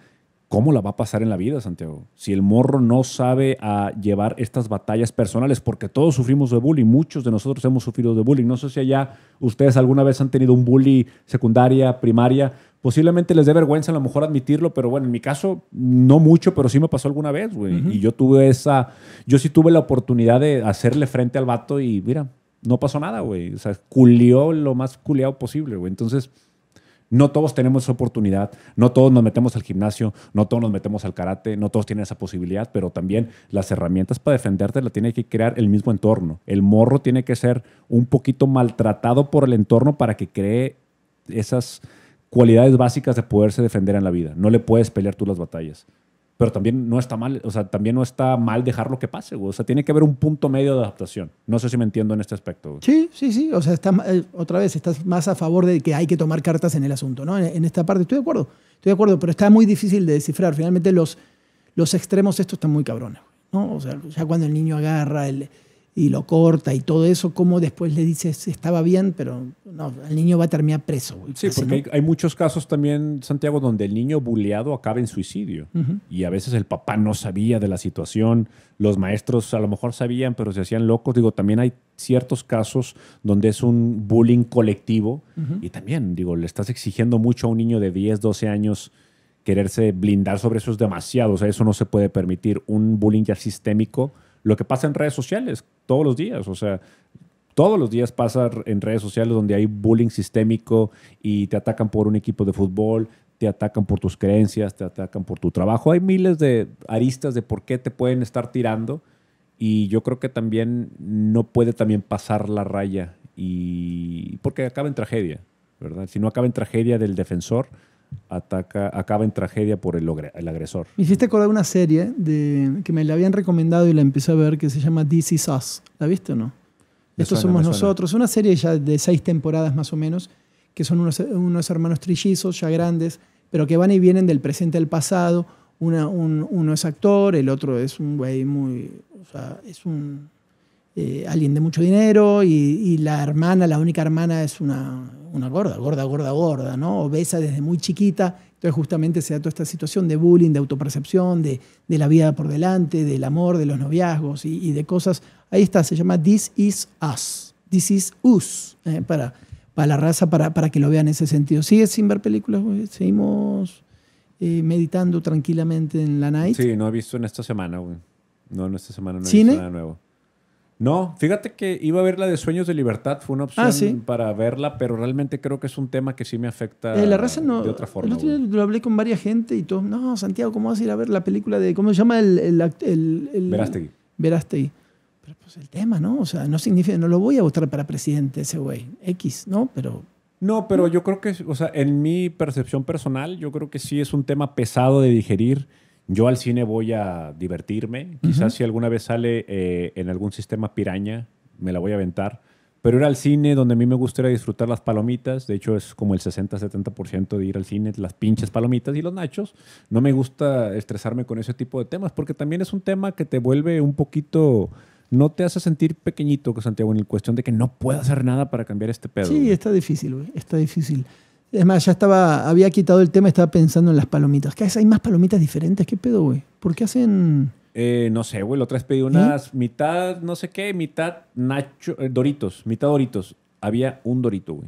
¿cómo la va a pasar en la vida, Santiago? Si el morro no sabe a llevar estas batallas personales, porque todos sufrimos de bullying, muchos de nosotros hemos sufrido de bullying. No sé si allá ustedes alguna vez han tenido un bully secundaria, primaria. Posiblemente les dé vergüenza a lo mejor admitirlo, pero bueno, en mi caso, no mucho, pero sí me pasó alguna vez, güey. Y yo tuve esa. Yo sí tuve la oportunidad de hacerle frente al vato y mira, no pasó nada, güey. O sea, culió lo más culiado posible, güey. Entonces no todos tenemos esa oportunidad, no todos nos metemos al gimnasio, no todos nos metemos al karate, no todos tienen esa posibilidad, pero también las herramientas para defenderte la tiene que crear el mismo entorno. El morro tiene que ser un poquito maltratado por el entorno para que cree esas cualidades básicas de poderse defender en la vida. No le puedes pelear tú las batallas pero también no está mal, o sea, también no está mal dejar lo que pase, O sea, tiene que haber un punto medio de adaptación. No sé si me entiendo en este aspecto. Sí, sí, sí. O sea, está, eh, otra vez, estás más a favor de que hay que tomar cartas en el asunto, ¿no? En, esta parte estoy de acuerdo, estoy de acuerdo, pero está muy difícil de descifrar. Finalmente los, los extremos esto están muy cabrones, ¿no? O sea, cuando el niño agarra el y lo corta y todo eso, como después le dices estaba bien, pero no, el niño va a terminar preso. Sí, porque hay, muchos casos también, Santiago, donde el niño buleado acaba en suicidio y a veces el papá no sabía de la situación, los maestros a lo mejor sabían, pero se hacían locos. Digo, también hay ciertos casos donde es un bullying colectivo y también, digo, le estás exigiendo mucho a un niño de 10, 12 años quererse blindar sobre eso es demasiado, o sea, eso no se puede permitir. Un bullying ya sistémico lo que pasa en redes sociales todos los días. O sea, todos los días pasa en redes sociales donde hay bullying sistémico y te atacan por un equipo de fútbol, te atacan por tus creencias, te atacan por tu trabajo. Hay miles de aristas de por qué te pueden estar tirando y yo creo que también no puede también pasar la raya y porque acaba en tragedia, ¿verdad? Si no acaba en tragedia del defensor, ataca, acaba en tragedia por el, agresor. Me hiciste acordar una serie de, que me la habían recomendado y la empecé a ver que se llama This Is Us. ¿La viste o no? Esto somos nosotros. Una serie ya de seis temporadas más o menos, que son unos, unos hermanos trillizos ya grandes, pero que van y vienen del presente al pasado. uno es actor, el otro es un güey muy. O sea, es un eh, alguien de mucho dinero y, la hermana, la única hermana es una, una gorda, gorda, gorda, gorda, ¿no? Obesa desde muy chiquita. Entonces justamente se da toda esta situación de bullying, de autopercepción, de, de la vida por delante, del amor, de los noviazgos y, de cosas. Ahí está, se llama This Is Us. This Is Us, ¿eh? para, para la raza, para, para que lo vean en ese sentido. ¿Sigues sin ver películas? Seguimos eh, meditando tranquilamente en la night. Sí, no he visto en esta semana, No, en esta semana no ¿Cine? nuevo. No, fíjate que iba a ver la de Sueños de Libertad, fue una ah, opción para verla, pero realmente creo que es un tema que sí me afecta eh, la raza no, de otra forma. lo hablé con varias gente y todo? no, Santiago, ¿cómo vas a ir a ver la película de, ¿cómo se llama? El, el, el, el Pero pues el tema, ¿no? O sea, no significa, no lo voy a votar para presidente ese güey, X, ¿no? Pero... No, pero yo creo que, o sea, en mi percepción personal, yo creo que sí es un tema pesado de digerir yo al cine voy a divertirme. Quizás si alguna vez sale eh, en algún sistema piraña, me la voy a aventar. Pero era al cine, donde a mí me gustaría disfrutar las palomitas, de hecho es como el 60-70% de ir al cine, las pinches palomitas y los nachos. No me gusta estresarme con ese tipo de temas, porque también es un tema que te vuelve un poquito... No te hace sentir pequeñito, Santiago, en la cuestión de que no puedo hacer nada para cambiar este pedo. Sí, está difícil, está difícil. Es más, ya estaba, había quitado el tema, estaba pensando en las palomitas. ¿Qué hay más palomitas diferentes? ¿Qué pedo, güey? ¿Por qué hacen...? Eh, no sé, güey. La otra vez pedí unas ¿Eh? mitad, no sé qué, mitad nacho, eh, Doritos, mitad Doritos. Había un Dorito, güey.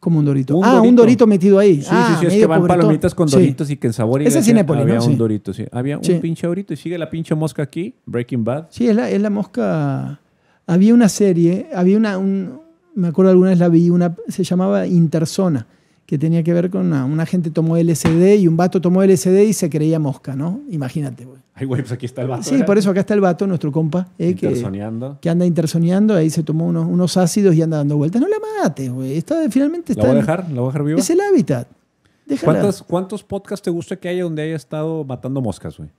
Como un dorito. ah, un dorito metido ahí. Sí, ah, sí, sí. Es que van palomitas con doritos y que en sabor y Ese Había ¿no? un dorito, sí. Había un pinche dorito y sigue la pinche mosca aquí, Breaking Bad. Sí, es la, mosca. Había una serie, había una. me acuerdo alguna vez la vi, una, se llamaba Interzona que tenía que ver con una, gente tomó LSD y un vato tomó LSD y se creía mosca, ¿no? Imagínate, güey. Ay, güey, pues aquí está el vato. Sí, por eso acá está el vato, nuestro compa. Eh, Que, anda intersoneando, ahí se tomó unos, ácidos y anda dando vueltas. No la mates, güey. Está, finalmente está. ¿La voy a dejar? ¿La voy a dejar viva? Es el hábitat. ¿Cuántos, ¿Cuántos, podcasts te gusta que haya donde haya estado matando moscas, güey?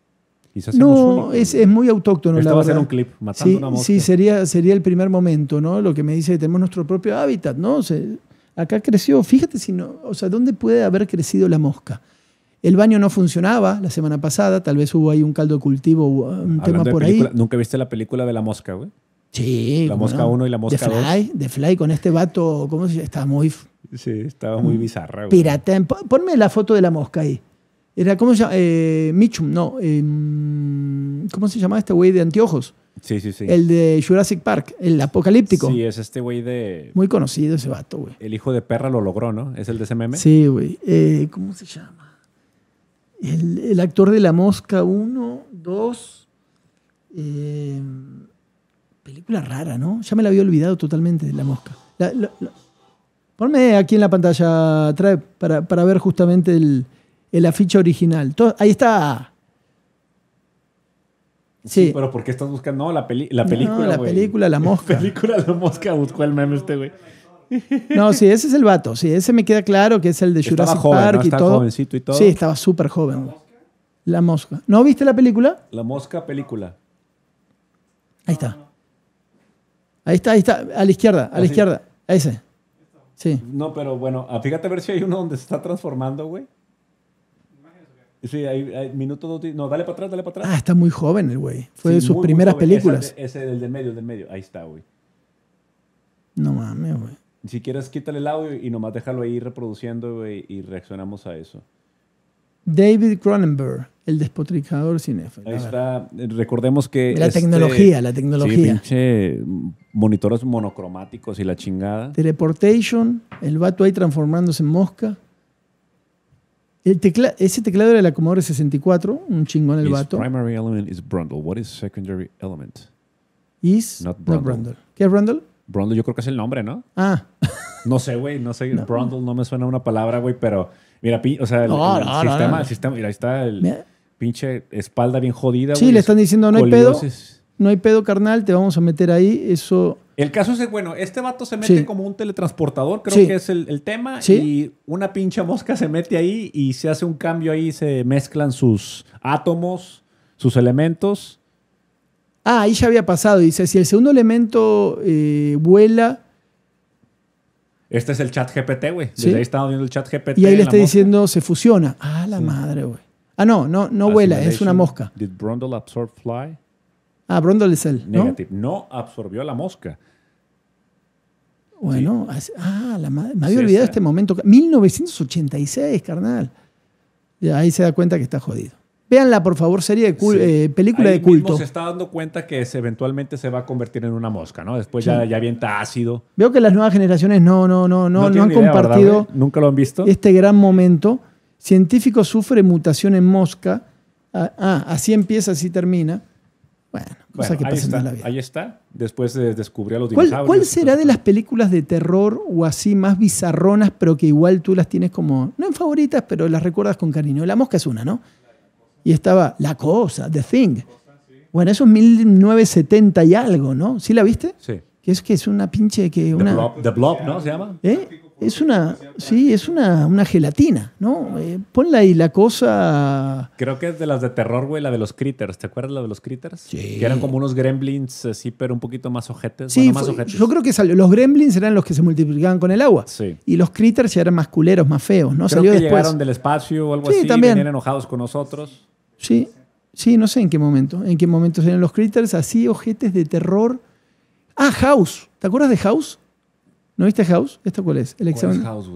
No, es, muy autóctono. la va a un clip, matando una mosca. Sí, sería, el primer momento, ¿no? Lo que me dice, tenemos nuestro propio hábitat, ¿no? Acá creció, fíjate si no, o sea, ¿dónde puede haber crecido la mosca? El baño no funcionaba la semana pasada, tal vez hubo ahí un caldo de cultivo, un tema por ahí. ¿Nunca viste la película de la mosca, güey? Sí. La mosca 1 y la mosca 2. The Fly, con este vato, ¿cómo se llama? Estaba muy. Sí, estaba muy mm, bizarra, güey. Pirata. Ponme la foto de la mosca ahí. Era, ¿cómo se llama? Eh, Michum, no. Em, ¿Cómo se llamaba este güey de anteojos? Sí, sí, sí. El de Jurassic Park, el apocalíptico. Sí, es este güey de. Muy conocido ese vato, güey. El hijo de perra lo logró, ¿no? ¿Es el de ese Sí, güey. Eh, ¿Cómo se llama? El, actor de La Mosca, 1, 2... Eh, película rara, ¿no? Ya me la había olvidado totalmente de La Mosca. Ponme aquí en la pantalla, trae, para, ver justamente el, el afiche original. ahí está. Sí. pero ¿por qué estás buscando? No, la, peli la película. No, la película La Mosca. La película La Mosca buscó el meme este, güey. No, sí, ese es el vato. Sí, ese me queda claro que es el de Jurassic Park y, todo. Sí, estaba súper joven. La Mosca. ¿No viste la película? La Mosca, película. Ahí está. Ahí está, ahí está. A la izquierda, a la ¿Ah, izquierda. ese. Sí. No, pero bueno, ah, fíjate a ver si hay uno donde se está transformando, güey. Sí, hay, minutos... minuto No, dale para atrás, dale para atrás. Ah, está muy joven el güey. Fue de sus primeras películas. Ese, el del medio, del medio. Ahí está, güey. No mames, güey. Si quieres, quítale el audio y nomás déjalo ahí reproduciendo, güey, y reaccionamos a eso. David Cronenberg, el despotricador cinéfilo. Ahí está. Recordemos que. La este tecnología, la tecnología. Sí, pinche monitores monocromáticos y la chingada. Teleportation, el vato ahí transformándose en mosca ese teclado era el Commodore 64, un chingón el vato. primary element is Brundle. What is secondary element? Is not Brundle. ¿Qué es Brundle? Brundle yo creo que es el nombre, ¿no? Ah. No sé, güey, no sé. Brundle no me suena una palabra, güey, pero mira, o sea, el, sistema, el sistema, mira, ahí está el pinche espalda bien jodida, Sí, le están diciendo, no hay pedo. No hay pedo, carnal, te vamos a meter ahí. Eso el caso es que, bueno, este vato se mete como un teletransportador, creo que es el, tema, y una pincha mosca se mete ahí y se hace un cambio ahí, se mezclan sus átomos, sus elementos. Ah, ahí ya había pasado, dice, si el segundo elemento eh, vuela... Este es el chat GPT, güey. Desde ahí viendo el chat GPT. Y ahí le está diciendo, se fusiona. Ah, la madre, güey. Ah, no, no, no vuela, es una mosca. fly? Ah, el ¿no? No absorbió la mosca. Bueno, ah, me había olvidado eh. este momento. 1986, carnal. Y ahí se da cuenta que está jodido. Véanla, por favor, serie de eh, película de culto. Mismo se está dando cuenta que eventualmente se va a convertir en una mosca, ¿no? Después ya, ya avienta ácido. Veo que las nuevas generaciones no, no, no, no, no, han compartido. Nunca lo han visto. Este gran momento. Científico sufre mutación en mosca. ah, ah así empieza, así termina. Bueno, Cosa que ahí, está, la vida. ahí está. Después de eh, descubrir a los ¿Cuál, ¿Cuál será de las películas de terror o así más bizarronas, pero que igual tú las tienes como, no en favoritas, pero las recuerdas con cariño? La mosca es una, ¿no? Y estaba La Cosa, The Thing. Bueno, eso es 1970 y algo, ¿no? ¿Sí la viste? Sí. Que es que es una pinche que... Una... The Blob ¿no? Se llama. ¿Eh? Es una, sí, es una, una gelatina, ¿no? Eh, ponla ahí la cosa. Creo que es de las de terror, güey, la de los critters. ¿Te acuerdas la de los critters? Sí. Que eran como unos gremlins sí, pero un poquito más ojetes. Sí, más yo creo que salió. Los gremlins eran los que se multiplicaban con el agua. Sí. Y los critters ya eran más culeros, más feos, ¿no? Creo que después. llegaron del espacio o algo sí, También. Venían enojados con nosotros. Sí, sí, no sé en qué momento. En qué momento serían los critters así, ojetes de terror. Ah, House. ¿Te acuerdas de House? ¿No viste House? ¿Esto cuál es? El examen. House,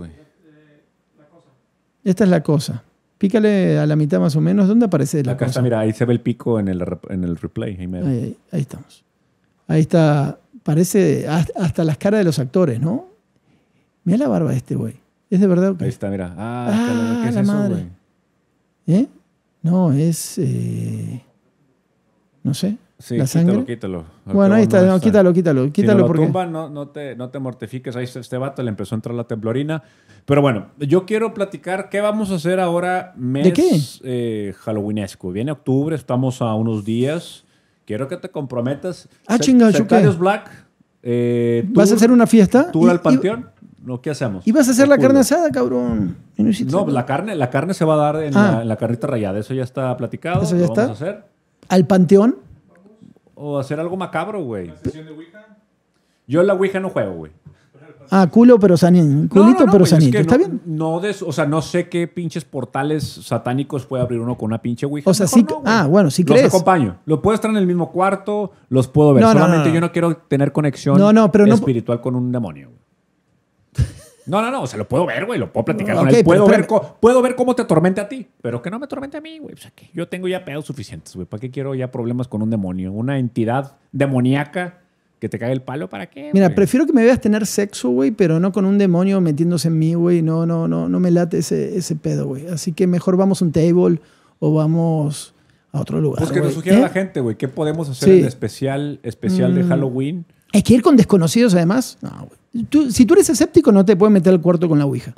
Esta es la cosa. Pícale a la mitad más o menos. ¿Dónde aparece la, Cosa? Acá está, Mira, ahí se ve el pico en el, en el replay. Ahí, ahí, estamos. Ahí está. Parece hasta las caras de los actores, ¿no? Mira la barba de este güey. ¿Es de verdad? Ahí está, mira. Ah, ¿qué ah, madre. ¿Eh? No, es. Eh, no sé. Sí, Quítalo, quítalo. Bueno, ahí está, quítalo, quítalo, quítalo. Si no porque... lo no, no, te, no te mortifiques. Ahí este vato le empezó a entrar la temblorina. Pero bueno, yo quiero platicar qué vamos a hacer ahora mes ¿De qué? Eh, halloweenesco. Viene octubre, estamos a unos días. Quiero que te comprometas. Ah, chinga, Black. Eh, ¿Vas a hacer una fiesta? Tú al panteón? no, ¿qué hacemos? Y vas a hacer la carne asada, cabrón. No, la carne, la carne se va a dar en, ah. la, carrita rayada. Eso ya está platicado. Eso ya está. Vamos a hacer. ¿Al panteón? o hacer algo macabro, güey. ¿Una sesión de Ouija? Yo la Ouija no juego, güey. Ah, culo pero sanito. Culito pero sanito. ¿Está bien? No, o sea, no sé qué pinches portales satánicos puede abrir uno con una pinche Ouija. O sea, sí. ah, bueno, sí crees. Los acompaño. Los puedo estar en el mismo cuarto, los puedo ver. Solamente yo no quiero tener conexión espiritual con un demonio. Güey. No, no, no, o sea, lo puedo ver, güey, lo puedo platicar con él. Puedo ver, puedo ver cómo te atormente a ti, pero que no me atormente a mí, güey. O sea, que yo tengo ya pedos suficientes, güey. ¿Para qué quiero ya problemas con un demonio? Una entidad demoníaca que te caiga el palo, ¿para qué? Mira, prefiero que me veas tener sexo, güey, pero no con un demonio metiéndose en mí, güey. No, no, no, no me late ese, ese pedo, güey. Así que mejor vamos a un table o vamos a otro lugar. Pues que nos sugiera ¿Eh? la gente, güey, qué podemos hacer en especial, especial de mm. Halloween. ¿Hay que ir con desconocidos además, no, güey si tú eres escéptico, no te puedes meter al cuarto con la Ouija.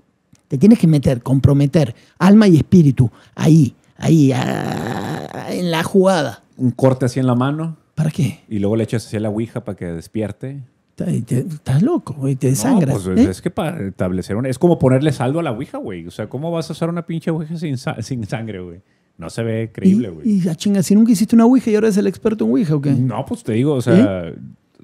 Te tienes que meter, comprometer alma y espíritu ahí, ahí, ah, en la jugada. Un corte así en la mano. ¿Para qué? Y luego le echas así a la Ouija para que despierte. Estás loco, güey, te desangras. No, pues, ¿eh? Es que para establecer una. Es como ponerle saldo a la Ouija, güey. O sea, ¿cómo vas a usar una pinche Ouija sin, sangre, güey? No se ve creíble, güey. Y, ah, chinga, si nunca hiciste una Ouija y ahora eres el experto en Ouija, ¿o No, pues te digo, o sea. ¿Eh?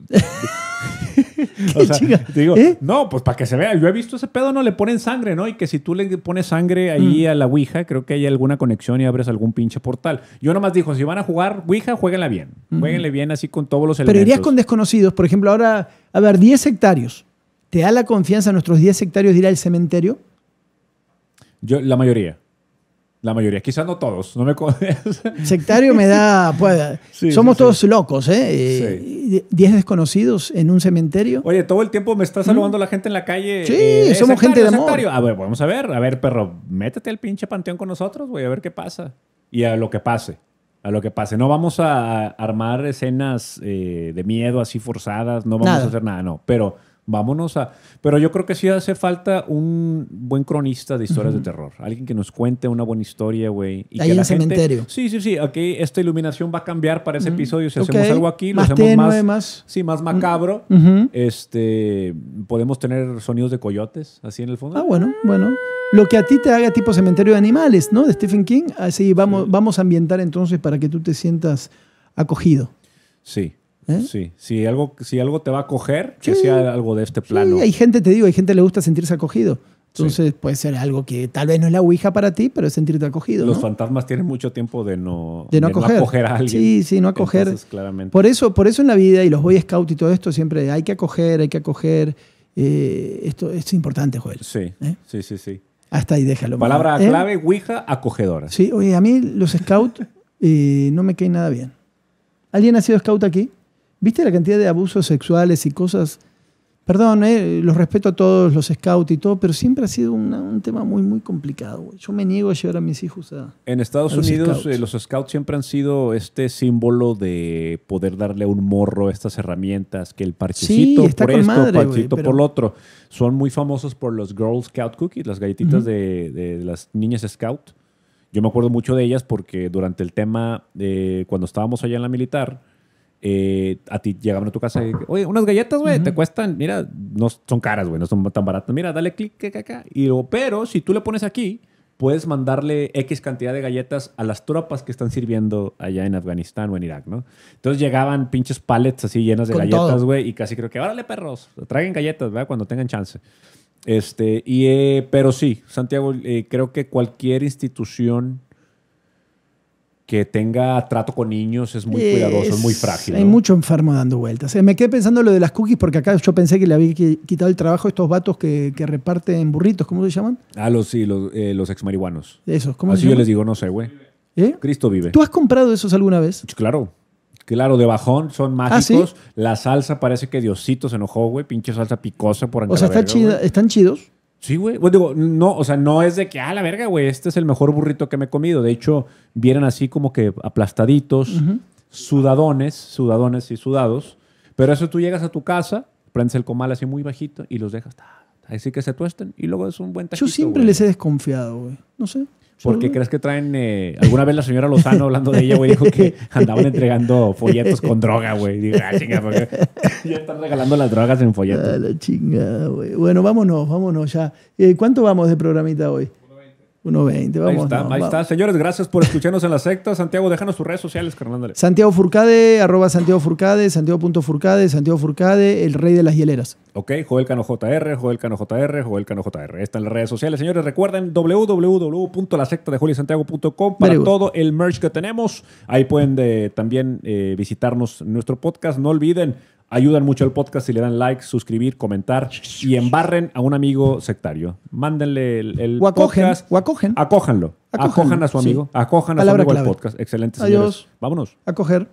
¿Eh? no, pues para que se vea. Yo he visto ese pedo, no le ponen sangre, ¿no? Y que si tú le pones sangre ahí mm. a la Ouija, creo que hay alguna conexión y abres algún pinche portal. Yo nomás dijo, si van a jugar Ouija, jueguenla bien. Jueguenle bien así con todos los elementos. Pero irías con desconocidos, por ejemplo, ahora, a ver, 10 hectáreas ¿Te da la confianza a nuestros 10 hectáreas de ir al cementerio? Yo, la mayoría. La mayoría, quizás no todos, no me Sectario me da... Pues, somos todos locos, ¿eh? diez desconocidos en un cementerio. Oye, todo el tiempo me está ¿Mm? saludando la gente en la calle. Sí, eh, somos gente de amor. A ver, vamos a ver, a ver, perro, métete al pinche panteón con nosotros, Voy a ver qué pasa. Y a lo que pase, a lo que pase. No vamos a armar escenas eh, de miedo así forzadas, no vamos a hacer nada, no. Pero Vámonos a... Pero yo creo que sí hace falta un buen cronista de historias de terror. Alguien que nos cuente una buena historia, güey. Ahí en el cementerio. Sí, sí, sí. Aquí esta iluminación va a cambiar para ese episodio. Si hacemos algo aquí, lo hacemos más, Sí, más macabro. Este... Podemos tener sonidos de coyotes así en el fondo. Ah, bueno, bueno. Lo que a ti te haga tipo cementerio de animales, ¿no? De Stephen King. Así vamos, vamos a ambientar entonces para que tú te sientas acogido. Sí. ¿Eh? si algo, si algo te va a acoger, que sea algo de este plano. hay gente, te digo, hay gente que le gusta sentirse acogido. Entonces puede ser algo que tal vez no es la ouija para ti, pero es sentirte acogido. Los fantasmas tienen mucho tiempo de no, de acoger. a alguien. Sí, sí, no acoger. Por eso, por eso en la vida y los Boy scout y todo esto siempre hay que acoger, hay que acoger. Eh, esto, es importante, Joel. Sí, ¿Eh? sí, sí, sí. Hasta ahí déjalo. Palabra clave, ouija, acogedora. Sí, oye, a mí los scouts no me caen nada bien. ¿Alguien ha sido scout aquí? ¿Viste la cantidad de abusos sexuales y cosas? Perdón, eh, los respeto a todos, los scouts y todo, pero siempre ha sido un tema muy, muy complicado. Yo me niego a llevar a mis hijos a. En Estados Unidos, eh, los scouts siempre han sido este símbolo de poder darle a un morro estas herramientas, que el parchecito por esto, parchecito por lo otro. Son muy famosos por los Girl Scout Cookies, las galletitas de, las niñas scout. Yo me acuerdo mucho de ellas porque durante el tema de cuando estábamos allá en la militar eh, a ti llegaban a tu casa y, oye, unas galletas, güey, te cuestan, mira, no son caras, güey, no son tan baratas. Mira, dale clic acá. Y luego. pero si tú le pones aquí, puedes mandarle X cantidad de galletas a las tropas que están sirviendo allá en Afganistán o en Irak, ¿no? Entonces llegaban pinches pallets así llenas de galletas, güey, y casi creo que, órale, perros, traigan galletas, ¿verdad? Cuando tengan chance. Este, y, eh, pero sí, Santiago, eh, creo que cualquier institución que tenga trato con niños es muy cuidadoso, es muy frágil. Hay mucho enfermo dando vueltas. Eh, me quedé pensando lo de las cookies porque acá yo pensé que le había quitado el trabajo a estos vatos que, que reparten burritos, ¿cómo se llaman? Ah, los, sí, los, eh, los ex marihuanos. Esos, ¿cómo Así yo les digo, no sé, güey. ¿Eh? Cristo vive. ¿Tú has comprado esos alguna vez? Claro. Claro, de bajón, son ah, mágicos. La salsa parece que Diosito se enojó, güey. Pinche salsa picosa por O sea, están chidos. Sí, güey. Pues digo, no, o sea, no es de que, ah, la verga, güey, este es el mejor burrito que me he comido. De hecho, vienen así como que aplastaditos, sudadones, sudadones y sudados. Pero eso tú llegas a tu casa, prendes el comal así muy bajito y los dejas, así que se tuesten y luego es un buen taquito. Yo siempre les he desconfiado, güey. No sé. Porque crees que traen. Eh, alguna vez la señora Lozano hablando de ella, güey, dijo que andaban entregando folletos con droga, güey. Ah, ya están regalando las drogas en folletos. Ah, chinga, güey. Bueno, vámonos, vámonos ya. Eh, ¿Cuánto vamos de programita hoy? 1.20, vamos. Ahí está, ahí está. Señores, gracias por escucharnos en la secta. Santiago, déjanos sus redes sociales, carnal. Santiago Furcade, arroba Santiago Furcade, Santiago.furcade, Santiago Furcade, el rey de las hieleras. Ok, Joel Cano JR, Joel Cano JR, Joel Cano JR. Está en las redes sociales. Señores, recuerden santiago.com para todo el merch que tenemos. Ahí pueden eh, también eh, visitarnos nuestro podcast. No olviden, ayudan mucho al podcast si le dan like, suscribir, comentar y embarren a un amigo sectario. Mándenle el, el o acogen, podcast. acogen. Acójanlo. Acojan, a su amigo. Acojan a su amigo al podcast. Excelente, señores. Adiós. Vámonos. Acoger.